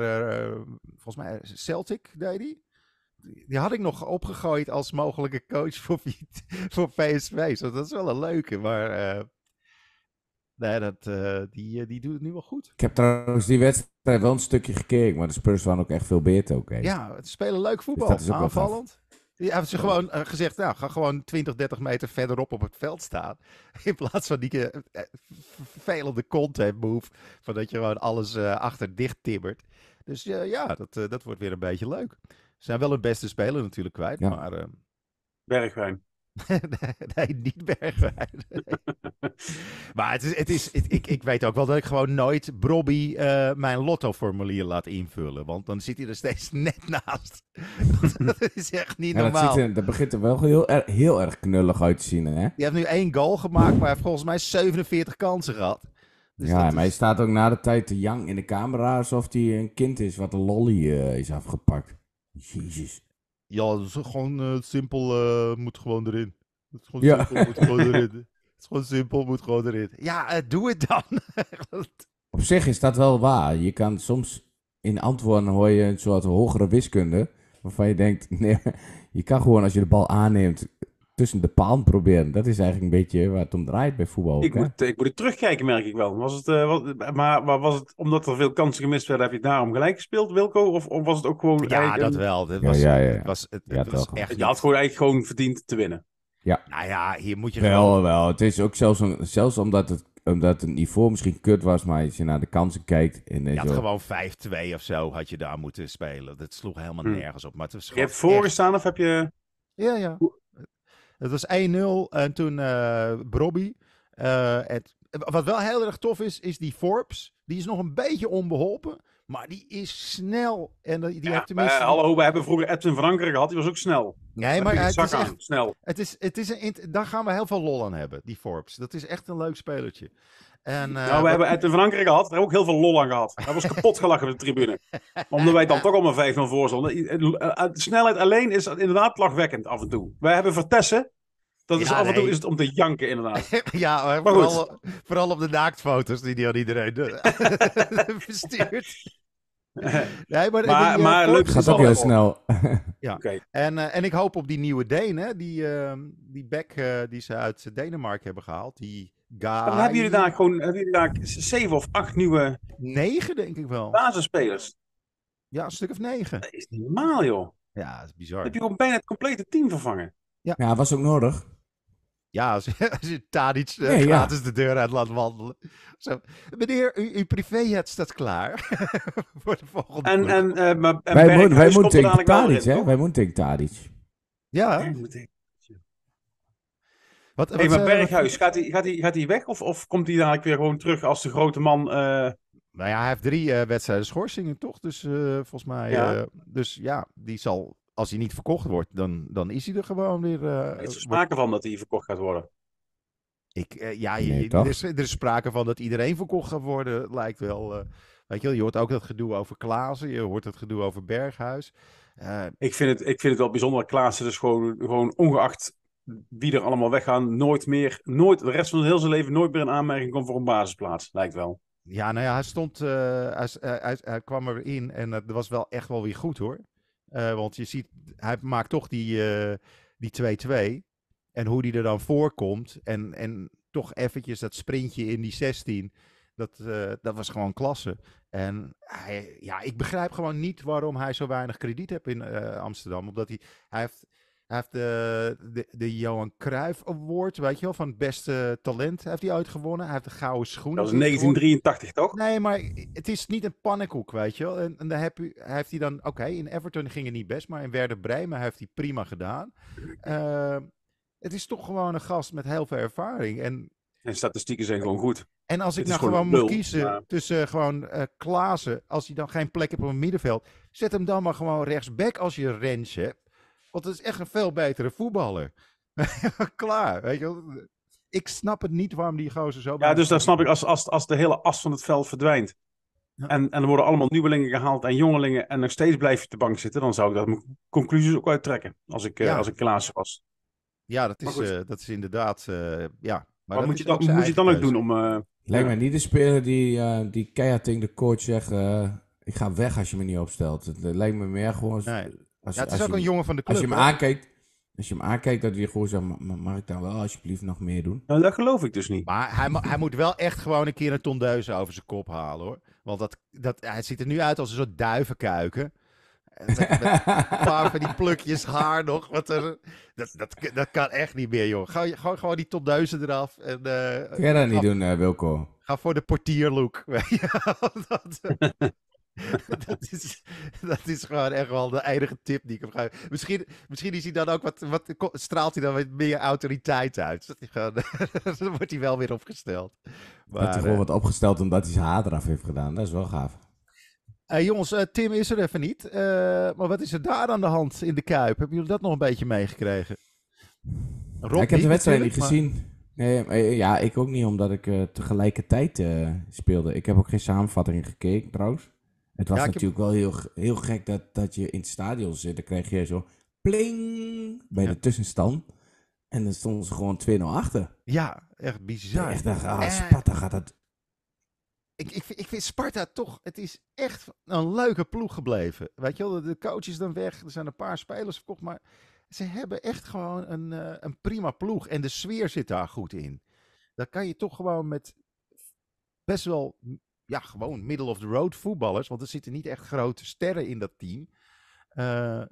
volgens mij Celtic deed die. Die had ik nog opgegooid als mogelijke coach [laughs] voor, voor PSV. Dus dat is wel een leuke, maar nee, dat, die, die doet het nu wel goed. Ik heb trouwens die wedstrijd wel een stukje gekeken, maar de Spurs waren ook echt veel beter. Ja, ze spelen leuk dus voetbal, dat is ook aanvallend. Ja, hebben ze gewoon eh, gezegd, nou, ga gewoon 20, 30 meter verderop op het veld staan. [laughs] In plaats van die uh, vervelende content move, van dat je gewoon alles uh, achter dicht timmert. Dus ja, dat, dat wordt weer een beetje leuk. Ze zijn wel hun beste speler natuurlijk kwijt, maar... Bergwijn. [laughs] nee, niet Bergwijn. [laughs] maar het is, het is, ik, ik weet ook wel dat ik gewoon nooit Brobby uh, eh, mijn lottoformulier laat invullen. Want dan zit hij er steeds [laughs] net naast. [laughs] dat is echt niet normaal. Dat, er, dat, begint er wel heel, heel erg knullig uit te zien. Hè? Je hebt nu één goal gemaakt, maar hij heeft volgens mij 47 kansen gehad. Dus ja, maar hij staat ook na de tijd te jang in de camera alsof hij een kind is wat een lolly eh, is afgepakt. Jezus. Ja, dat is gewoon eh, simpel, moet gewoon erin. Dat is gewoon ja. simpel, moet gewoon erin. Het is gewoon simpel, moet gewoon erin. Ja, eh, doe het dan. [laughs] Op zich is dat wel waar. Je kan soms in antwoorden hoor je een soort hogere wiskunde. Waarvan je denkt, [laughs] nee, je kan gewoon als je de bal aanneemt tussen de paal proberen. Dat is eigenlijk een beetje waar het om draait bij voetbal. ik, moet, eh, ik moet het terugkijken, merk ik wel. Was het, eh, wat, maar, was het omdat er veel kansen gemist werden, heb je daarom gelijk gespeeld, Wilco? Of, of was het ook gewoon... Ja, dat wel. was, was, Je had gewoon eigenlijk gewoon verdiend te winnen. Ja. Nou ja, hier moet je wel. Wel, Het is ook zelfs, zelfs omdat het omdat een niveau misschien kut was, maar als je naar de kansen kijkt... En je had gewoon 5-2 of zo had je daar moeten spelen. Dat sloeg helemaal hm. nergens op. Maar het was je hebt voor echt... of heb je... Ja, ja. Het was 1-0 en toen uh, het, wat wel heel erg tof is, is die Forbes. Die is nog een beetje onbeholpen. Maar die is snel. En die heeft tenminste... Eh, hallo, we hebben vroeger Edwin van gehad. Die was ook snel. Nee, maar het is, snel. Het is, het is een, daar gaan we heel veel lol aan hebben, die Forbes. Dat is echt een leuk spelertje. En, eh, nou, we hebben het in Frankrijk gehad, daar hebben we ook heel veel lol aan gehad. Hij was kapot gelachen op de tribune. [laughs] Omdat wij dan toch allemaal vijf van voor stonden. Eh, eh, snelheid alleen is inderdaad lachwekkend af en toe. Wij hebben Vertessen. Dat is af en toe is het om te janken, inderdaad. [laughs] ja, maar, vooral, vooral op de naaktfoto's die die aan iedereen [laughs] verstuurt. [laughs] nee, maar, het Gaat ook heel snel. [laughs] ja. En, eh, en ik hoop op die nieuwe Denen, die, ehm, die back eh, die ze uit Denemarken hebben gehaald. Die guy. hebben jullie daar gewoon hebben jullie daar zeven of acht nieuwe... Negen, denk ik wel. Basisspelers. Ja, een stuk of negen. Dat is normaal, joh. Ja, is bizar. heb je gewoon bijna het complete team vervangen. Ja, ja was ook nodig. Ja, als, je [laughs] Tadic eh, gratis de deur uit laat wandelen. Zo. Meneer, uw, uw privéjet staat klaar [laughs] voor de volgende En, en, uh, wij, wij moeten tegen Tadic, hè? Wij moeten tegen Ja. ja. Wat, hey, maar eh, Berghuis, gaat hij gaat gaat weg of, of komt hij dadelijk weer gewoon terug als de grote man... Uh... Nou ja, hij heeft drie wedstrijden schorsingen, toch? Dus volgens mij... dus ja, die zal als hij niet verkocht wordt, dan, dan is hij er gewoon weer. Uh, er is sprake van dat hij verkocht gaat worden. Ik, eh, ja, er, is, er, is, sprake van dat iedereen verkocht gaat worden, lijkt wel. Eh. weet je, wel, je hoort ook dat gedoe over Klaassen, je hoort het gedoe over Berghuis. ik, vind het, ik vind het wel bijzonder dat Klaassen dus gewoon, gewoon ongeacht wie er allemaal weggaan, nooit meer, nooit, de rest van heel zijn leven nooit meer in aanmerking komt voor een basisplaats, lijkt wel. Ja, nou ja, hij stond, hij, hij, hij, kwam erin en dat was wel echt wel weer goed hoor. Eh, want je ziet, hij maakt toch die 2-2. Eh, en hoe die er dan voorkomt. En, en toch eventjes dat sprintje in die 16. Dat, eh, dat was gewoon klasse. En hij, ja, ik begrijp gewoon niet waarom hij zo weinig krediet heeft in Amsterdam. Omdat hij, hij heeft hij heeft de, de, Johan Cruijff Award, weet je wel, van het beste talent heeft hij uitgewonnen. Hij heeft de gouden schoen. Dat was 1983, toch? Nee, maar het is niet een pannenkoek, weet je wel. En, en daar heb, heeft hij dan, oké, in Everton ging het niet best, maar in Werder Bremen heeft hij prima gedaan. Ehm, het is toch gewoon een gast met heel veel ervaring. En, en statistieken zijn gewoon goed. En als ik nou gewoon, moet kiezen tussen gewoon uh, Klaassen, als hij dan geen plek hebt op het middenveld, zet hem dan maar gewoon rechtsback als je Rens hebt. Dat het is echt een veel betere voetballer. [laughs] Klaar, weet je wel. Ik snap het niet waarom die gozer zo... Ja, dus dan snap ik als, als, als de hele as van het veld verdwijnt. En, en er worden allemaal nieuwelingen gehaald en jongelingen. En nog steeds blijf je te bank zitten. Dan zou ik mijn conclusies ook uittrekken. Als ik, eh, ja. als ik Klaas was. Ja, dat is, eh, dat is inderdaad... Uh, ja. Maar, moet, je dan, moet je het dan ook doen om... Uh, Lijkt mij niet de speler die, die keihard de coach zegt... ik ga weg als je me niet opstelt. Het lijkt me meer gewoon... Nee. Als, ja, het is ook je, een jongen van de club. Als je hem aankijkt, als je hem aankijkt, dat weer gewoon zegt, mag ik daar wel alsjeblieft nog meer doen? Nou, dat geloof ik dus niet. Maar hij, hij moet wel echt gewoon een keer een tondeuze over zijn kop halen, hoor. Want dat, dat, hij ziet er nu uit als een soort duivenkuiken. Met een paar van die plukjes haar nog. Wat er, dat, dat, dat kan echt niet meer, joh. Ga, gewoon, gewoon die tondeuzen eraf. En, uh, Kun je dat niet doen, uh, Wilco? Ga voor de portierlook. [laughs] dat, [laughs] dat, is, dat is gewoon echt wel de enige tip die ik heb gegeven. Misschien, misschien is hij dan ook wat, wat straalt hij dan wat meer autoriteit uit. Dat [laughs] dan wordt hij wel weer opgesteld. Maar, eh, wordt hij gewoon wat opgesteld omdat hij zijn haar eraf heeft gedaan. Dat is wel gaaf. Eh, jongens, eh, Tim is er even niet. maar wat is er daar aan de hand in de Kuip? Hebben jullie dat nog een beetje meegekregen? ik heb de wedstrijd niet gezien. Nee, ja, ik ook niet, omdat ik tegelijkertijd speelde. Ik heb ook geen samenvatting gekeken trouwens. Het was natuurlijk wel heel, heel gek dat, dat je in het stadion zit. Dan kreeg je zo pling bij de tussenstand. En dan stonden ze gewoon 2-0 achter. Ja, echt bizar. echt, ah, eh, Sparta gaat dat... Ik, ik, ik vind Sparta toch, het is echt een leuke ploeg gebleven. Weet je wel, de coach is dan weg, er zijn een paar spelers verkocht, maar ze hebben echt gewoon een, eh, een prima ploeg. En de sfeer zit daar goed in. Dan kan je toch gewoon met best wel ja, gewoon middle of the road voetballers, want er zitten niet echt grote sterren in dat team. Eh,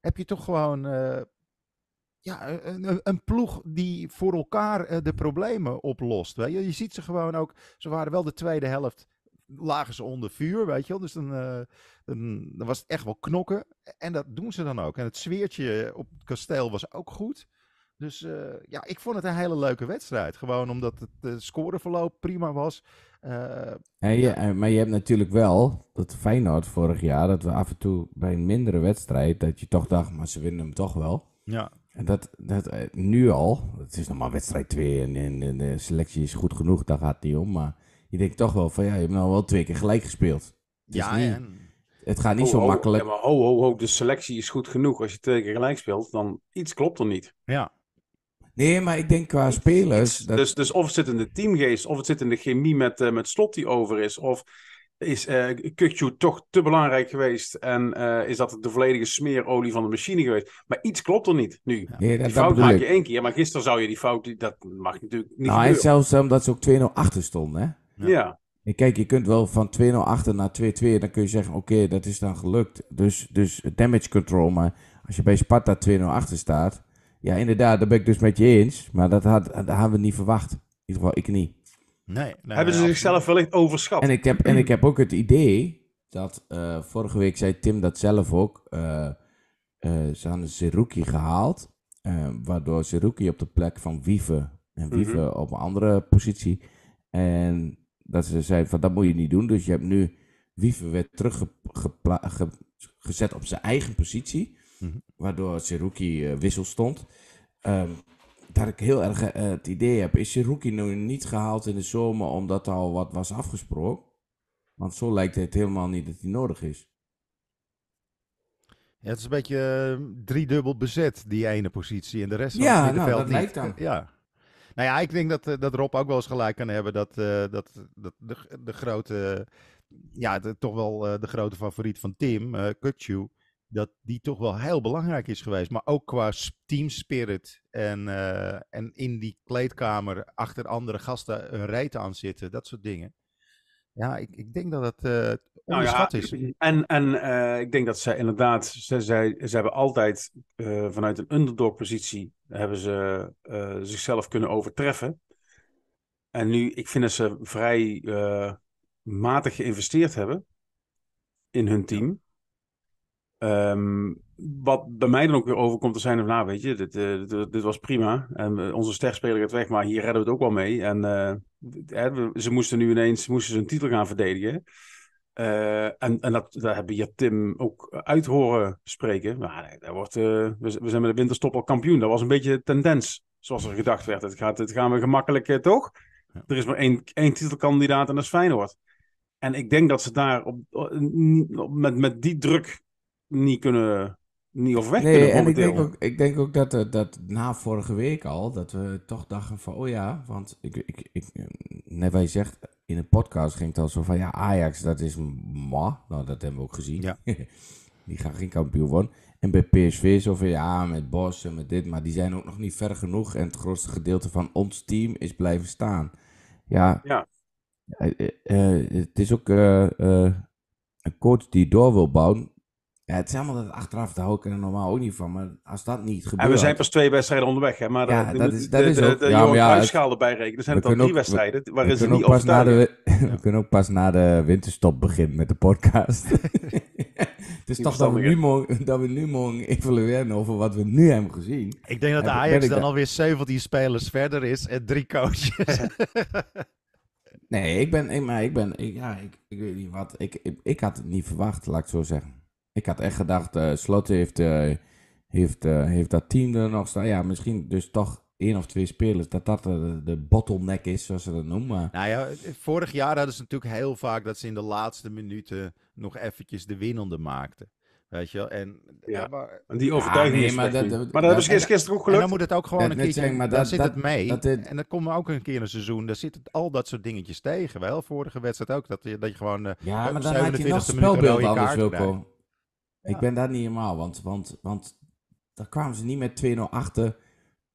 heb je toch gewoon eh, ja, een, ploeg die voor elkaar eh, de problemen oplost. Weet je? je ziet ze gewoon ook, ze waren wel de tweede helft, lagen ze onder vuur, weet je Dus dan, dan was het echt wel knokken. En dat doen ze dan ook. En het zweertje op het kasteel was ook goed. Dus eh, ja, ik vond het een hele leuke wedstrijd. Gewoon omdat het uh, scoreverloop prima was. Eh, ja. Eh, maar je hebt natuurlijk wel dat Feyenoord vorig jaar, dat we af en toe bij een mindere wedstrijd, dat je toch dacht, maar ze winnen hem toch wel. Ja. En dat, dat nu al, het is nog maar wedstrijd 2 en, en, de selectie is goed genoeg, daar gaat het niet om. Maar je denkt toch wel van ja, je hebt nou wel twee keer gelijk gespeeld. Het ja, Het gaat niet oh, zo oh, makkelijk. Ja, maar oh, oh, oh, de selectie is goed genoeg. Als je twee keer gelijk speelt, dan iets klopt er niet. Ja, Nee, maar ik denk qua spelers. Dus, dat... Dus, dus of het zit in de teamgeest, of het zit in de chemie met, eh, met slot die over is. Of is uh, toch te belangrijk geweest en eh, is dat de volledige smeerolie van de machine geweest. Maar iets klopt er niet nu. Nee, dat, die fout maak je één keer, maar gisteren zou je die fout, dat mag natuurlijk niet Nou, en zelfs omdat ze ook 2-0 achter stonden, hè? Ja. kijk, je kunt wel van 2-0 achter naar 2-2, dan kun je zeggen, oké, dat is dan gelukt. Dus, dus damage control, maar als je bij Sparta 2-0 achter staat ja, inderdaad, daar ben ik dus met je eens. Maar dat, had, dat hadden we niet verwacht. In ieder geval, ik niet. Nee, nee Hebben ze zichzelf wellicht overschat? En ik heb, en ik heb ook het idee dat... Eh, vorige week zei Tim dat zelf ook. Uh, uh, ze hadden Zeruki gehaald. waardoor Zeruki op de plek van Wieve En mhm. Wieve op een andere positie. En dat ze zeiden van dat moet je niet doen. Dus je hebt nu Wieve weer teruggezet op zijn eigen positie. Mhm. Waardoor Seruki eh, wissel stond. Um, dat ik heel erg eh, het idee heb, is Seruki nu niet gehaald in de zomer omdat er al wat was afgesproken? Want zo lijkt het helemaal niet dat hij nodig is. het is een beetje uh, driedubbel bezet, die ene positie. En de rest van ja, het middenveld nou, dat lijkt dan. Ja. Nou ja, ik denk dat, dat Rob ook wel eens gelijk kan hebben dat, dat, dat de, de grote, ja, toch wel de grote favoriet van Tim, uh, dat die toch wel heel belangrijk is geweest. Maar ook qua teamspirit en, eh, en in die kleedkamer achter andere gasten een reet aan zitten, dat soort dingen. Ja, ik, ik denk dat dat uh, onderschat is. En, en eh, ik denk dat zij inderdaad, ze, ze hebben altijd vanuit een underdog-positie hebben ze zichzelf kunnen overtreffen. En nu, ik vind dat ze vrij matig geïnvesteerd hebben in hun team. Ehm, wat bij mij dan ook weer overkomt te zijn, of nou weet je, eh, dit, dit, was prima. En eh, onze sterspeler gaat weg, maar hier redden we het ook wel mee. En eh, ze moesten nu ineens moesten ze een titel gaan verdedigen. en en dat, daar hebben je Tim ook uit horen spreken. Nou, nee, wordt, we, we, zijn met de winterstop al kampioen. Dat was een beetje de tendens, zoals er gedacht werd. Het, gaat, het gaan we gemakkelijk, toch? Er is maar één, één titelkandidaat en dat is Feyenoord. En ik denk dat ze daar op, met, met die druk niet kunnen, niet of weg nee, kunnen en ik denk, ook, ik denk ook dat, eh, dat na vorige week al, dat we toch dachten van, oh ja, want ik, ik, ik, net wat je zegt, in een podcast ging het al zo van, ja, Ajax, dat is ma, nou dat hebben we ook gezien. Ja. [laughs] die gaan geen kampioen worden. En bij PSV zo van, ja, met Bos en met dit, maar die zijn ook nog niet ver genoeg. En het grootste gedeelte van ons team is blijven staan. Ja, ja. Eh, eh, het is ook een coach die door wil bouwen, ja, het is helemaal dat achteraf, de hou ik er normaal ook niet van. Maar als dat niet gebeurt... En we zijn pas twee wedstrijden onderweg, hè. Maar ja, eh, de, dat is, dat is ook... ja, ja, rekenen. Er zijn dan drie wedstrijden we, waarin we ze niet pas na We kunnen ook pas na de winterstop beginnen met de podcast. [laughs] het is toch dat we, nu mogen, dat we nu mogen evalueren over wat we nu hebben gezien. Ik denk dat de Ajax dan alweer 17 spelers verder is en drie coaches. nee, ik ben... Ik, maar ik ben... Ik, ja, ik, ik weet niet wat... Ik, ik, had het niet verwacht, laat ik zo zeggen. Ik had echt gedacht, uh, Slot heeft, eh, heeft, eh, heeft dat team er nog staan. Ja, misschien dus toch één of twee spelers, dat dat de, bottleneck is, zoals ze dat noemen. Nou ja, vorig jaar hadden ze natuurlijk heel vaak dat ze in de laatste minuten nog eventjes de winnende maakten. Weet je wel? En, ja. die overtuiging nee, maar, dat, dat, gisteren ook gelukt. En dan moet het ook gewoon een keer. Zeg daar zit het mee. en dat komen we ook een keer in een seizoen. Daar zit het, al dat soort dingetjes tegen. Wel, vorige wedstrijd ook. Dat je, dat je gewoon... Ja, maar dan had je nog spelbeeld anders, komen. Ik ben daar niet helemaal, want, want, want daar kwamen ze niet met 2-0 achter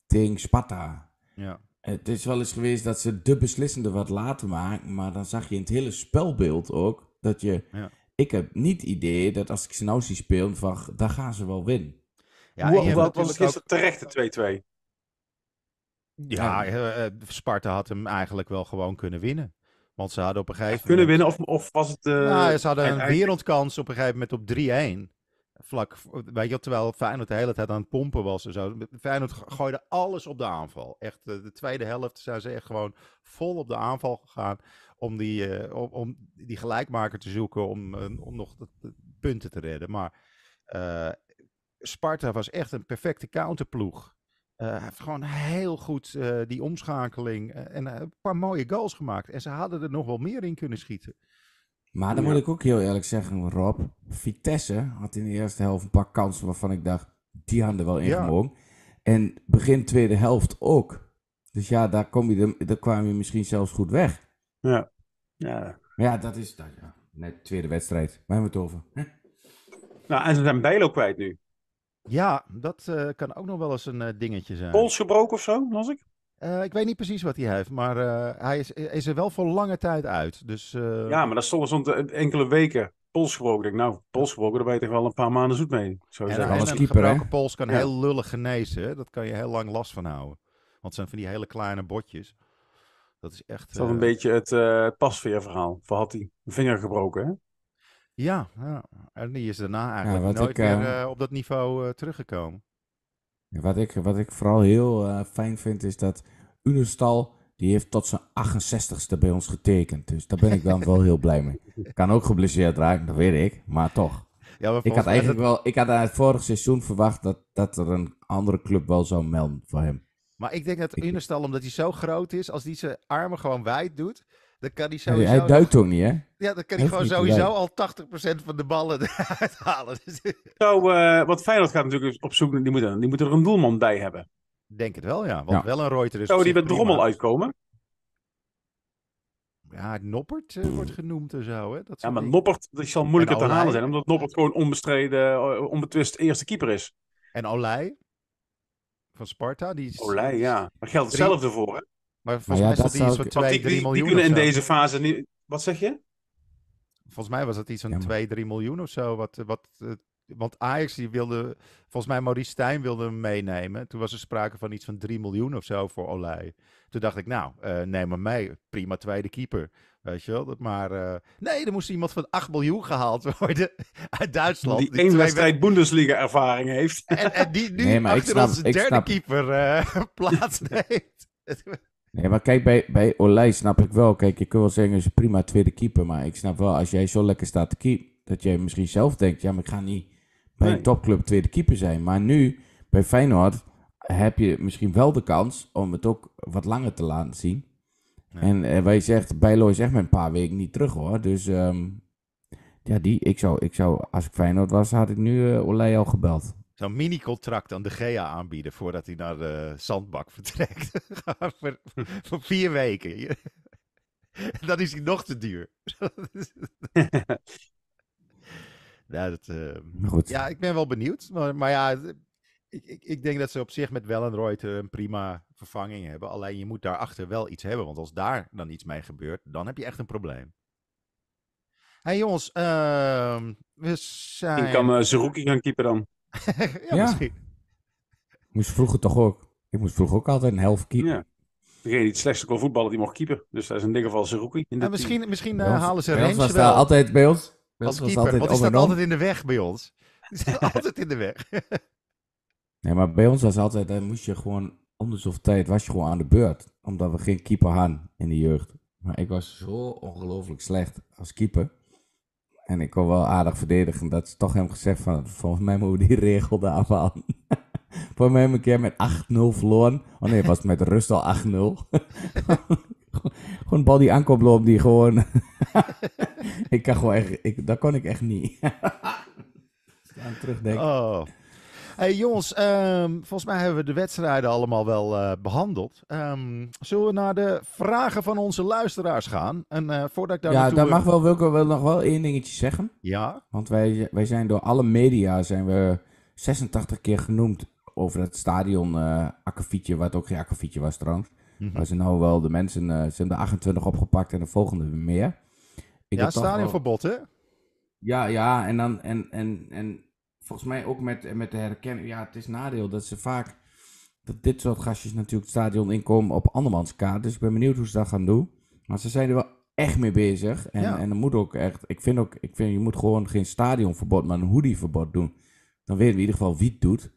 tegen Sparta. Ja. Het is wel eens geweest dat ze de beslissende wat later maken, maar dan zag je in het hele spelbeeld ook dat je... Ja. Ik heb niet het idee dat als ik ze nou zie spelen, van, dan gaan ze wel winnen. Ja, Hoe, het was gisteren terecht de 2-2. Ja, eh, eh, Sparta had hem eigenlijk wel gewoon kunnen winnen. Want ze hadden op een gegeven moment... Kunnen winnen of, of was het... Eh, nou, ze hadden een wereldkans op een gegeven moment op 3-1 vlak. Weet je, terwijl Feyenoord de hele tijd aan het pompen was en zo. Feyenoord gooide alles op de aanval. Echt, eh, de tweede helft zijn ze echt gewoon vol op de aanval gegaan. Om die, eh, om, om, die gelijkmaker te zoeken. Om, eh, om nog punten te redden. Maar Sparta was echt een perfecte counterploeg. Hij heeft gewoon heel goed die omschakeling. en een paar mooie goals gemaakt. En ze hadden er nog wel meer in kunnen schieten. Maar dan moet ik ook heel eerlijk zeggen, Rob. Vitesse had in de eerste helft een paar kansen waarvan ik dacht, die hadden wel ingemogen. En begin tweede helft ook. Dus ja, daar, kom je, daar kwam je misschien zelfs goed weg. Ja. Ja, ja dat is dat, ja. Net tweede wedstrijd. Waar hebben het over? Nou, en ze zijn Bijlo kwijt nu. Ja, dat eh, kan ook nog wel eens een eh, dingetje zijn. Pols gebroken of zo, las ik? Eh, ik weet niet precies wat hij heeft, maar eh, hij is, is, er wel voor lange tijd uit. Dus, eh, Ja, maar dat is soms enkele weken. Pols gebroken. Ik denk, nou, pols gebroken, daar ben je toch wel een paar maanden zoet mee. Zo en, en een gebroken pols kan heel lullig genezen. Dat kan je heel lang last van houden. Want het zijn van die hele kleine botjes. Dat is echt... Is een beetje het pasveerverhaal. Voor had hij een vinger gebroken, hè? Ja, ja, en die is daarna eigenlijk nooit ik, op dat niveau teruggekomen. Wat ik, wat ik vooral heel eh, fijn vind is dat Unestal, die heeft tot zijn 68ste bij ons getekend. Dus daar ben ik dan wel heel blij mee. Kan ook geblesseerd raken, dat weet ik, maar toch. Ja, maar ik had eigenlijk wel, ik had aan het vorige seizoen verwacht dat, dat er een andere club wel zou melden voor hem. Maar ik denk dat Unestal, omdat hij zo groot is, als die zijn armen gewoon wijd doet, kan hij sowieso... hij duikt toch niet, hè? Ja, dan kan hij gewoon sowieso al 80% van de ballen [laughs] eruit halen. Dus- zo, eh, wat Feyenoord gaat natuurlijk op zoek... Die moet die er een doelman bij hebben. Denk het wel, ja. Want wel een Reuter is... Zou die met Drommel uitkomen? ja, Noppert eh, wordt genoemd en zo. Hè? Dat ja, maar Noppert dat zal moeilijker te halen zijn, omdat Noppert gewoon onbestreden, eh, onbetwist eerste keeper is. En Olij van Sparta, die is... Olij, ja. maar geldt hetzelfde voor, maar volgens mij zat het iets van 2, 3 miljoen. Die kunnen in deze fase niet... Wat zeg je? Volgens mij was het iets van 2, 3 miljoen of zo. Wat, eh, wat, eh, want Ajax die wilde... Volgens mij Maurice Stijn wilde hem meenemen. Toen was er sprake van iets van 3 miljoen of zo voor Olij. Toen dacht ik, nou, eh, neem hem mee. Prima tweede keeper. Weet je wel, dat maar... Nee, er moest iemand van 8 miljoen gehaald [laughs] worden uit Duitsland. Die, die één wedstrijd Bundesliga ervaring heeft. En, en die nu nee, maar achter snap, derde keeper uh, [laughs] plaatsneemt. Nee, maar kijk, bij, bij Olij snap ik wel. Kijk, je kunt wel zeggen, is prima tweede keeper. Maar ik snap wel, als jij zo lekker staat te keep, dat jij misschien zelf denkt, ja, maar ik ga niet bij een topclub tweede keeper zijn. Maar nu, bij Feyenoord, heb je misschien wel de kans om het ook wat langer te laten zien. En eh, wij zegt, Bijlo is echt met een paar weken niet terug hoor. Dus ehm, ja, die, ik zou, ik zou, als ik Feyenoord was, had ik nu uh, Olij al gebeld zo'n mini-contract aan de GEA aanbieden voordat hij naar de zandbak vertrekt. [laughs] voor, voor, vier weken. [laughs] Dan is hij nog te duur. [laughs] ja, dat, eh, Goed. ja, ik ben wel benieuwd. Maar, maar ja, ik, ik, ik, denk dat ze op zich met Wellenreuth een prima vervanging hebben. Alleen je moet daarachter wel iets hebben. Want als daar dan iets mee gebeurt, dan heb je echt een probleem. hey jongens, ehm, we zijn... Ik kan uh, Zerouki gaan keeper dan. [laughs] ja, misschien. Ik moest vroeger toch ook. Ik moest vroeger ook altijd een helft keeper. Ja. Degene die het slechtste kon voetballen, die mocht keeper. Dus dat is in ieder geval Zerouki. Ja, misschien misschien eh, halen ze Rens was wel. altijd bij ons. Bij als keeper, altijd staat altijd in de weg bij ons. [laughs] Die [laughs] altijd in de weg. nee, maar bij ons was altijd, moest je gewoon om de zoveel tijd was je gewoon aan de beurt. Omdat we geen keeper hadden in de jeugd. Maar ik was zo ongelooflijk slecht als keeper. En ik kon wel aardig verdedigen dat ze toch hem gezegd van, volgens mij moeten we die [laughs] regel aan. [laughs] volgens mij heb ik een keer met 8-0 verloren. Oh nee, was met rust al 8-0. [laughs] gewoon een bal die aankomt die gewoon... ik kan gewoon echt, ik, dat kon ik echt niet. Als ik aan terugdenken. Oh. Hey jongens, ehm, volgens mij hebben we de wedstrijden allemaal wel eh, behandeld. Ehm, zullen we naar de vragen van onze luisteraars gaan? En eh, voordat ik daar Ja, daar mag wel Wilco wel nog wel één dingetje zeggen. Ja. Want wij, wij zijn door alle media zijn we 86 keer genoemd over het stadion uh, wat ook geen akkefietje was trouwens. Mm -hmm. Maar ze nou wel de mensen, uh, ze hebben de 28 opgepakt en de volgende meer. Ik ja, stadionverbod hè? Ja, ja, en dan, en, en, en volgens mij ook met, met de herkenning. Ja, het is nadeel dat ze vaak. Dat dit soort gastjes natuurlijk het stadion inkomen op andermans kaart. Dus ik ben benieuwd hoe ze dat gaan doen. Maar ze zijn er wel echt mee bezig. En, en dan moet ook echt. Ik vind ook. Ik vind, je moet gewoon geen stadionverbod, maar een hoodieverbod doen. Dan weten we in ieder geval wie het doet.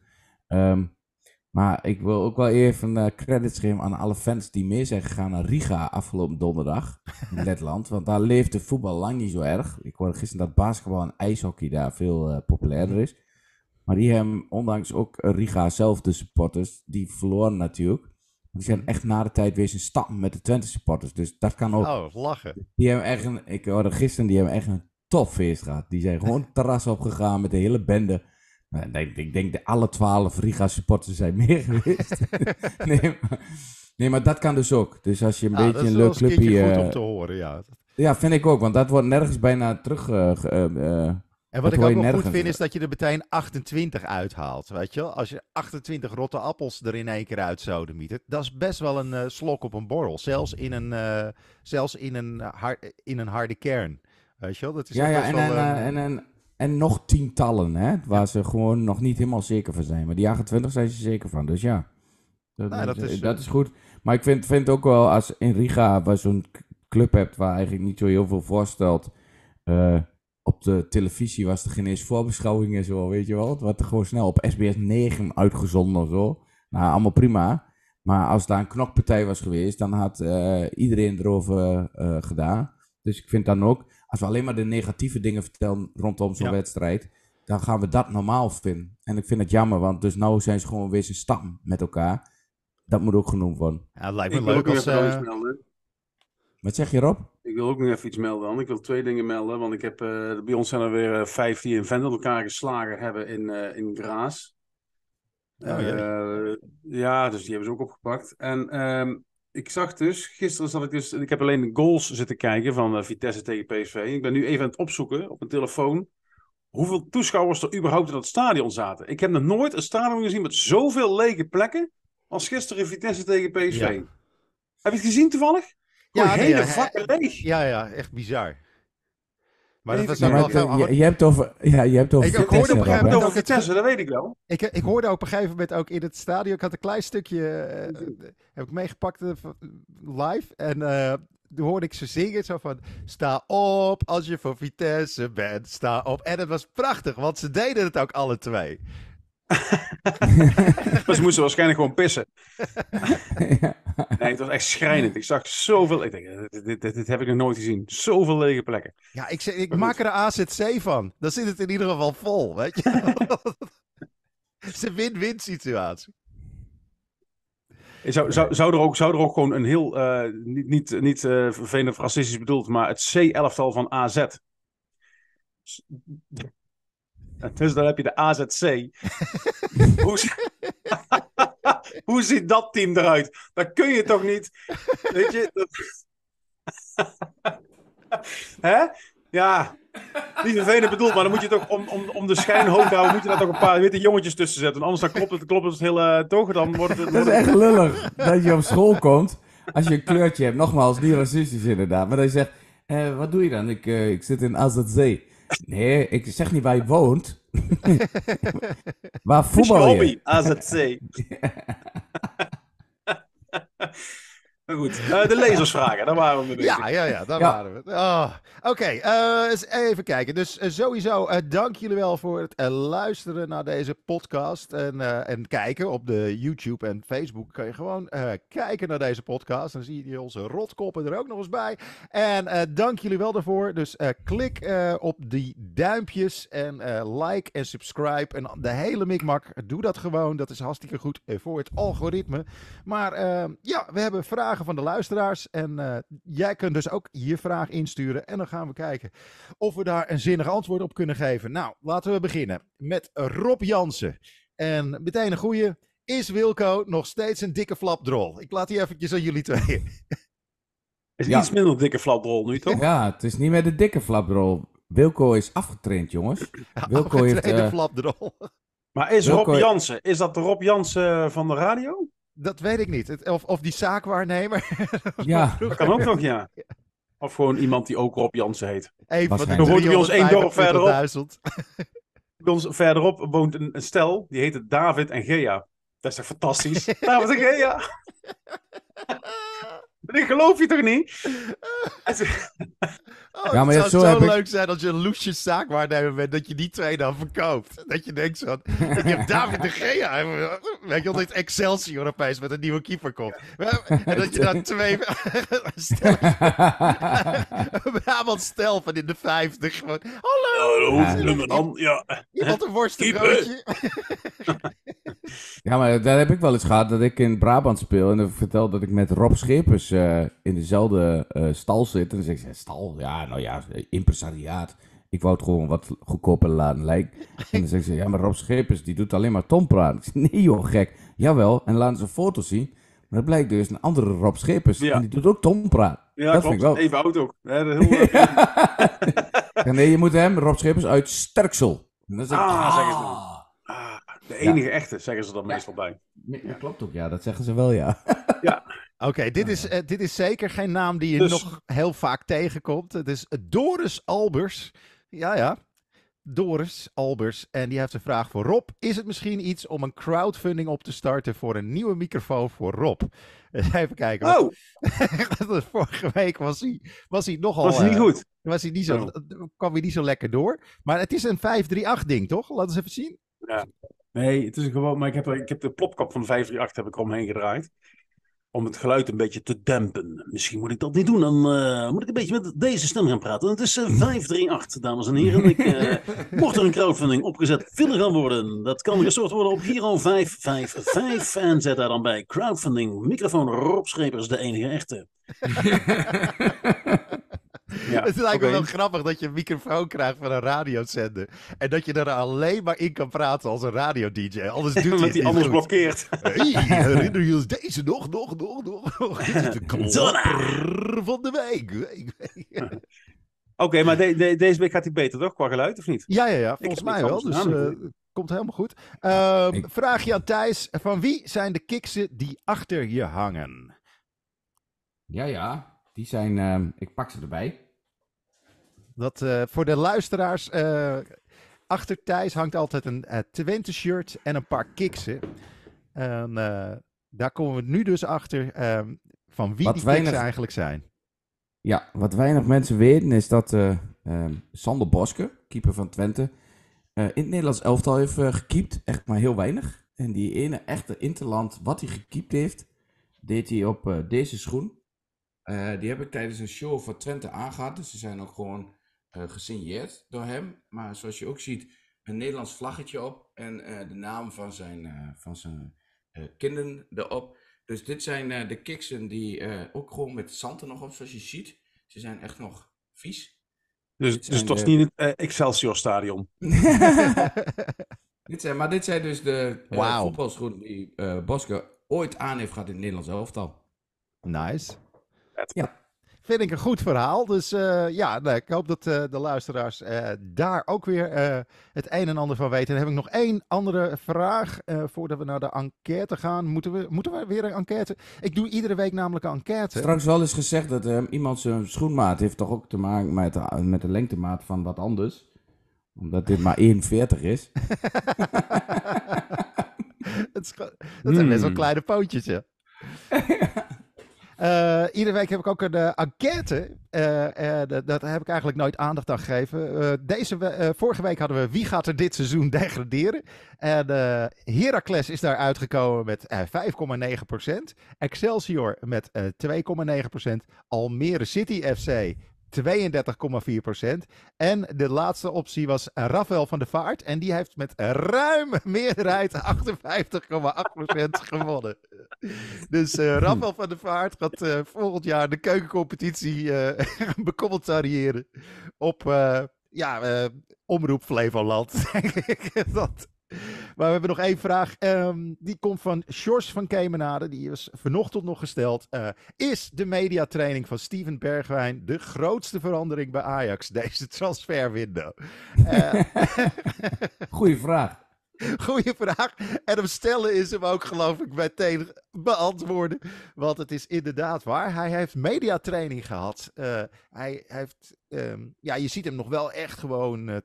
Ehm, maar ik wil ook wel even een eh, credits geven aan alle fans die mee zijn gegaan naar Riga afgelopen donderdag [laughs] in Letland. Want daar leeft de voetbal lang niet zo erg. Ik hoorde gisteren dat basketbal en ijshockey daar veel eh, populairder mhm. is. Maar die hebben ondanks ook Riga zelf, de supporters, die verloren natuurlijk. Die zijn mhm. echt na de tijd weer zijn stappen met de Twente supporters. Dus dat kan ook. Oh, lachen. Die hebben echt een, ik hoorde gisteren, die hebben echt een feest gehad. Die zijn gewoon [laughs] terras opgegaan met de hele bende ik denk dat alle twaalf Riga-supporters zijn [laughs] meer geweest. [laughs] nee, maar, nee, maar dat kan dus ook. Dus als je een beetje een leuk clubje... Dat is goed eh, om te horen, ja. Ja, vind ik ook, want dat wordt nergens bijna terug... Eh, eh, en wat ik ook nog goed vind is dat je er meteen 28 uithaalt. Weet je Als je 28 rotte appels er in één keer uit zouden mieten. Dat is best wel een slok op een borrel. Zelfs in een, zelfs in een, hard, in een harde kern. Weet je wel? Dat is ja, ja en, wel, ehm, en, en, en nog tientallen, hè, waar ze gewoon nog niet helemaal zeker van zijn. Maar die 28 zijn ze zeker van, dus ja. Dat, nou, dat, is, eh, dat eh, is goed. Maar ik vind, vind ook wel, als in Riga, waar zo'n club hebt waar eigenlijk niet zo heel veel voorstelt... Eh, op de televisie was er geen eens voorbeschouwing en zo, weet je wel. Het werd er gewoon snel op SBS 9 uitgezonden of zo. Nou, allemaal prima. Maar als daar een knokpartij was geweest, dan had iedereen erover gedaan. Dus ik vind dan ook, als we alleen maar de negatieve dingen vertellen rondom zo'n wedstrijd, dan gaan we dat normaal vinden. En ik vind het jammer, want dus nou zijn ze gewoon weer zijn stam met elkaar. Dat moet ook genoemd worden. Ja, lijkt me leuk als... Uh... Wat zeg je Rob? Ik wil ook nog even iets melden. Ik wil twee dingen melden, want ik heb, eh, bij ons zijn er weer eh, vijf die in vent elkaar geslagen hebben in, in Graas. Oh, ja. ja, dus die hebben ze ook opgepakt. En ehm ik zag dus, gisteren zat ik dus, ik heb alleen de goals zitten kijken van eh, Vitesse tegen PSV. Ik ben nu even aan het opzoeken op mijn telefoon hoeveel toeschouwers er überhaupt in dat stadion zaten. Ik heb nog nooit een stadion gezien met zoveel lege plekken als gisteren in Vitesse tegen PSV. Heb je het gezien toevallig? Ja, hele ja, vakken leeg. Ja, ja, echt bizar. Maar nou, je, hebt over, ja, je hebt over Ik, hoorde op een gegeven moment Vitesse, dat weet ik wel. Ik, ik hoorde op een gegeven moment ook in het stadion, ik had een klein stukje, eh, heb ik meegepakt eh, live. En eh, toen hoorde ik ze zingen zo van, sta op als je voor Vitesse bent, sta op. En het was prachtig, want ze deden het ook alle twee. [laughs] maar ze moesten waarschijnlijk gewoon pissen. [laughs] Nee, het was echt schrijnend. Ik zag zoveel. Ik denk, eh, dit, dit, dit, heb ik nog nooit gezien. Zoveel lege plekken. Ja, ik, ik maak er AZC van. Dan zit het in ieder geval vol. Weet je? [laughs] het is een win-win situatie. Zou, zou, zou, er ook, zou er ook gewoon een heel, eh, niet, niet, niet eh, vervelend of racistisch bedoeld, maar het C-elftal van AZ. Dus dan heb je de AZC. [laughs] Hoe, [laughs] Hoe ziet dat team eruit? Dat kun je toch niet? Weet je? Dat... [laughs] Hè? Ja, niet vervelend bedoeld, maar dan moet je toch om, om, om de schijn hoog houden, moet je daar toch een paar witte jongetjes tussen zetten. Anders dan klopt het, klopt het hele eh, toch, dan wordt het... is echt lullig dat je op school komt, als je een kleurtje hebt, nogmaals, niet racistisch inderdaad, maar dat je zegt, eh, wat doe je dan? Ik, eh, ik zit in AZC. Nee, ik zeg niet waar je woont. [laughs] waar voetbal je? AZC. [laughs] Maar goed, eh, de lezersvragen, daar waren we mee bezig. Ja, ja, ja daar waren we. Oh, oké, eh, even kijken. Dus eh, sowieso, dank jullie wel voor het luisteren naar deze podcast. En, en kijken op de YouTube en Facebook. Kan je gewoon kijken naar deze podcast. Dan zie je onze rotkoppen er ook nog eens bij. En dank jullie wel daarvoor. Dus klik op die duimpjes en like en subscribe. En de hele mikmak, doe dat gewoon. Dat is hartstikke goed voor het algoritme. Maar ja, we hebben vragen van de luisteraars. En eh, jij kunt dus ook je vraag insturen. En dan gaan we kijken of we daar een zinnig antwoord op kunnen geven. Nou, laten we beginnen met Rob Jansen. En meteen een goeie. Is Wilco nog steeds een dikke flapdrol? Ik laat die eventjes aan jullie twee. is ja. iets minder een dikke flapdrol nu, toch? Ja, het is niet meer de dikke flapdrol. Wilco is afgetraind, jongens. [laughs] Wilco heeft... de eh, flapdrol. Maar is Rob Jansen, is dat de Rob Jansen van de radio? Dat weet ik niet. of, of die zaakwaarnemer. ja, [laughs] dat kan ook nog, ja. Of gewoon iemand die ook Rob Jansen heet. Even, dan woont bij ons één dorp verderop. bij ons verderop woont een, stel, die heette David en Gea. Dat is echt fantastisch. [laughs] David en Gea. [laughs] Ik geloof je toch niet? Oh, ja, maar het zou zo, leuk zijn als je een loesjes zaakwaarnemer bent, dat je die twee dan verkoopt. Dat je denkt van, ik heb David de Gea, weet je altijd Excelsior opeens met een nieuwe keeper komt. En dat je dan twee Brabant [laughs] stel van [laughs] [laughs] in de vijftig gewoon, hallo! Ja, nummer dan, een worstenbroodje? ja, maar daar heb ik wel eens gehad, dat ik in Brabant speel en dan vertel dat ik met Rob Schepers eh, in dezelfde eh, stal zit. En dan zeg ik, stal, ja, nou ja, impresariaat. Ik wou het gewoon wat goedkoper laten lijken. [laughs] En dan zegt ze, ja, maar Rob Schepers, die doet alleen maar tompraat. Ik zeg, nee joh, gek. Jawel, en laten ze een foto zien. Maar dat blijkt dus een andere Rob Schepers. En die doet ook tompraat. Ja, dat Vind ik wel. Even oud ook. Ja, [laughs] heel, eh, [laughs] nee, je moet hem, Rob Schepers, uit Sterksel. ik, ah. Ah, ah, de enige echte, zeggen ze dan meestal bij. Dat klopt ook, ja. Dat zeggen ze wel, ja. ja. Oké, dit, is ah. eh, dit is zeker geen naam die je dus- nog heel vaak tegenkomt. Het is Doris Albers. Ja, ja. Doris Albers. En die heeft een vraag voor Rob. Is het misschien iets om een crowdfunding op te starten voor een nieuwe microfoon voor Rob? [laughs] even kijken. Oh! [laughs] vorige week was hij, was hij nogal... Was hij niet eh, goed? Was hij niet zo, oh. eh, kwam hij niet zo lekker door. Maar het is een 538 ding, toch? Laten we eens even zien. Ja. Nee, het is gewoon... Maar ik heb, ik heb de plopkap van de 538 heb ik omheen gedraaid om het geluid een beetje te dempen. Misschien moet ik dat niet doen. Dan eh, moet ik een beetje met deze stem gaan praten. Het is 538, eh, dames en heren. Ik, eh, [laughs] mocht er een crowdfunding opgezet willen gaan worden, dat kan gestort worden op Giro 555. En zet daar dan bij crowdfunding microfoon Rob Schrepers, de enige echte. [laughs] het is eigenlijk wel grappig dat je een microfoon krijgt van een radiozender. En dat je er alleen maar in kan praten als een radio-dj. Anders doet [laughs] hij die anders blokkeert. Hey, [laughs] herinner je deze nog, nog, nog, nog? Oh, dit van de week. [laughs] Oké, maar deze week gaat hij beter, toch? Qua geluid, of niet? Ja, ja, ja. Volgens mij wel. Dus uh, komt helemaal goed. Vraagje ehm, Vraag je aan Thijs. Van wie zijn de kiksen die achter je hangen? Ja, ja. Die zijn... Ehm, ik pak ze erbij. Dat, eh, voor de luisteraars, eh, achter Thijs hangt altijd een eh, Twente-shirt en een paar kiksen. En daar komen we nu dus achter ehm, van wie die weinig... eigenlijk zijn. Ja, wat weinig mensen weten is dat ehm, Sander Boske, keeper van Twente, in het Nederlands elftal heeft gekiept. Echt maar heel weinig. En die ene echte interland, wat hij gekiept heeft, deed hij op deze schoen. die heb ik tijdens een show van Twente aangehad. Dus ze zijn ook gewoon eh, gesigneerd door hem. Maar zoals je ook ziet, een Nederlands vlaggetje op en eh, de naam van zijn, eh, van zijn kinderen erop. Dus dit zijn de kiksen die ook gewoon met zand nog op, zoals je ziet. Ze zijn echt nog vies. Dus, dus toch niet het Excelsior Stadion. [laughs] dit zijn, maar dit zijn dus de wow. voetbalschoenen die uh, Boske ooit aan heeft gehad in het Nederlands elftal. Nice. Ja. Vind ik een goed verhaal. Dus eh, ja, ik hoop dat eh, de luisteraars eh, daar ook weer het een en ander van weten. Dan heb ik nog één andere vraag voordat we naar de enquête gaan. Moeten we, moeten we weer een enquête? Ik doe iedere week namelijk een enquête. Straks wel eens gezegd dat ehm, iemand zijn schoenmaat heeft toch ook te maken met de, met de lengtemaat van wat anders. Omdat dit maar 41 is. dat, [laughs] is dat zijn best wel hmm. kleine pootjes, ja. [laughs] Eh, iedere week heb ik ook een eh, enquête. Uh, dat heb ik eigenlijk nooit aandacht aan gegeven. deze vorige week hadden we wie gaat er dit seizoen [laughs] degraderen. En Heracles is daar uitgekomen met 5,9%. Excelsior met 2,9%. Almere City FC 32,4 En de laatste optie was Rafael van der Vaart. En die heeft met ruime meerderheid 58,8 [laughs] gewonnen. Dus uh, Rafael van der Vaart gaat eh, volgend jaar de keukencompetitie eh, uh, [laughs] bekommeld op ja, uh, Omroep Flevoland. [laughs] dat, [laughs] Maar we hebben nog één vraag. Ehm, die komt van George van Kemenade. Die is vanochtend nog gesteld. Eh, is de mediatraining van Steven Bergwijn de grootste verandering bij Ajax [laughs] deze transferwindow? Uh, [laughs] Goeie vraag. Goeie vraag. En hem stellen is hem ook, geloof ik, meteen beantwoorden. Want het is inderdaad waar. Hij heeft mediatraining gehad. Eh, hij, heeft, ehm, ja, je ziet hem nog wel echt gewoon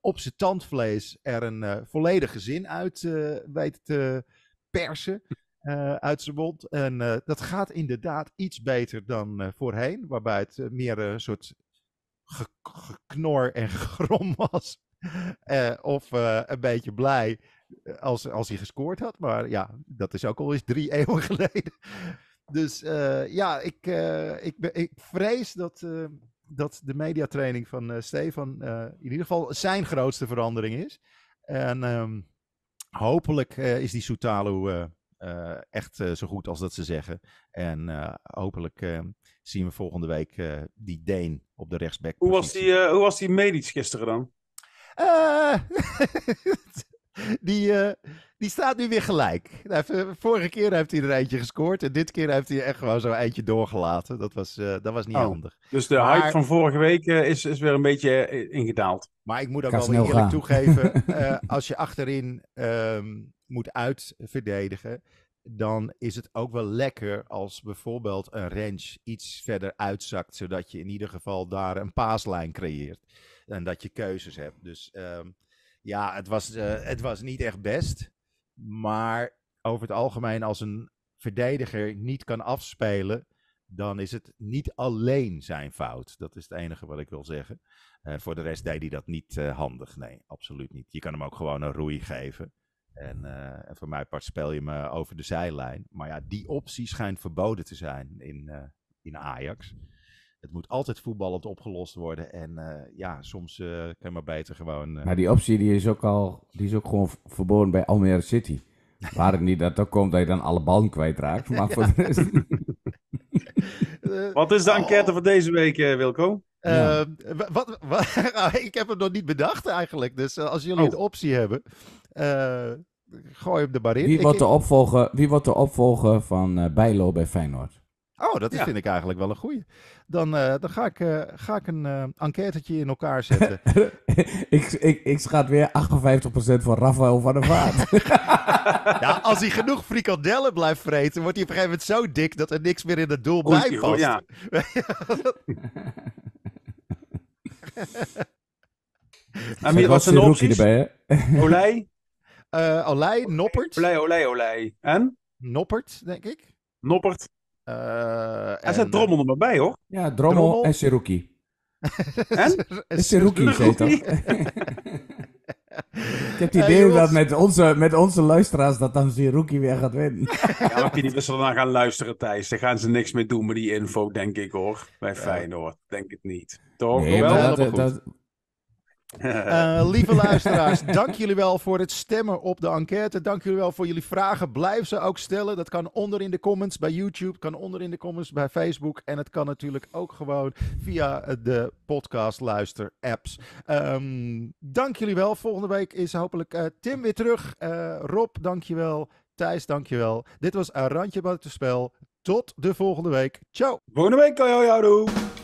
op zijn tandvlees er een eh, volledige volledig gezin uit eh, weet te persen. [laughs] Eh, uit zijn mond. En dat gaat inderdaad iets beter dan voorheen, waarbij het meer een soort geknor en [laughs] grom was. of een beetje blij als, als hij gescoord had. Maar ja, dat is ook al eens drie [laughs] eeuwen geleden. Dus ja, ik, ik, ik vrees dat dat de mediatraining van uh, Stefan eh, in ieder geval zijn grootste verandering is. En ehm, hopelijk eh, is die Soetalo echt zo goed als dat ze zeggen. En hopelijk zien we volgende week die Deen op de rechtsback. Hoe was die, hoe was die medisch gisteren dan? [laughs] die, die staat nu weer gelijk. Nou, vorige keer heeft hij er eentje gescoord. En dit keer heeft hij echt gewoon zo'n eentje doorgelaten. Dat was, eh, dat was niet oh. handig. Dus de hype van vorige week eh, is, is weer een beetje eh, ingedaald. Maar ik moet ook wel eerlijk toegeven. [laughs] als je achterin um, moet uitverdedigen. Dan is het ook wel lekker als bijvoorbeeld een range iets verder uitzakt. Zodat je in ieder geval daar een paaslijn creëert. En dat je keuzes hebt. Dus ehm, ja, het was, het was niet echt best. Maar over het algemeen, als een verdediger niet kan afspelen, dan is het niet alleen zijn fout. Dat is het enige wat ik wil zeggen. Eh, voor de rest deed hij dat niet eh, handig. Nee, absoluut niet. Je kan hem ook gewoon een roei geven. En, eh, en voor mij part speel je me over de zijlijn. Maar ja, die optie schijnt verboden te zijn in, in Ajax het moet altijd voetballend opgelost worden. En eh, ja, soms eh, kan je maar beter gewoon. Eh. Maar die optie die is, ook al, die is ook gewoon verboden bij Almere City. [laughs] Waar het niet dat er komt dat je dan alle ballen kwijtraakt. Maar voor de rest... Wat is de oh. enquête van deze week, Wilco? Wat, wat, [laughs] nou, ik heb hem nog niet bedacht eigenlijk. Dus als jullie oh. een optie hebben, gooi hem er maar in. Wie wordt, de, opvolger, wie wordt de opvolger van Bijlo bij Feyenoord? Oh, dat vind ik eigenlijk wel een goeie dan, eh, dan ga ik, eh, ga ik een uh, enquêtetje in elkaar zetten. [laughs] ik, ik, ik weer 58% van Rafael van der Vaart. [laughs] ja, als hij genoeg frikandellen blijft vreten, wordt hij op een gegeven moment zo dik dat er niks meer in het doel bij past. Ja. [laughs] Amir, wat de opties? Erbij, hè? Olij? Olij, Noppert. Olij, Olij, Olij. En? Noppert, denk ik. Noppert. Er eh, zit Drommel er maar bij, hoor. Ja, Drommel, en Seruki. [laughs] en? Seruki [laughs] Ik heb het idee dat met onze, met onze luisteraars dat dan Seruki weer gaat winnen. [laughs] Ja, maar niet best ze dan gaan luisteren, Thijs. Daar gaan ze niks mee doen met die info, denk ik hoor. Bij Feyenoord, denk ik niet. Toch? wel, dat, eh, [laughs] lieve luisteraars, dank jullie wel voor het stemmen op de enquête. Dank jullie wel voor jullie vragen. Blijf ze ook stellen. Dat kan onder in de comments bij YouTube, kan onder in de comments bij Facebook. En het kan natuurlijk ook gewoon via de podcast luister apps. Ehm, dank jullie wel. Volgende week is hopelijk eh, Tim weer terug. Uh, Rob, dankjewel. Thijs, dankjewel. Dit was een Randje spel. Tot de volgende week. Ciao. Volgende week kan jou jou doen.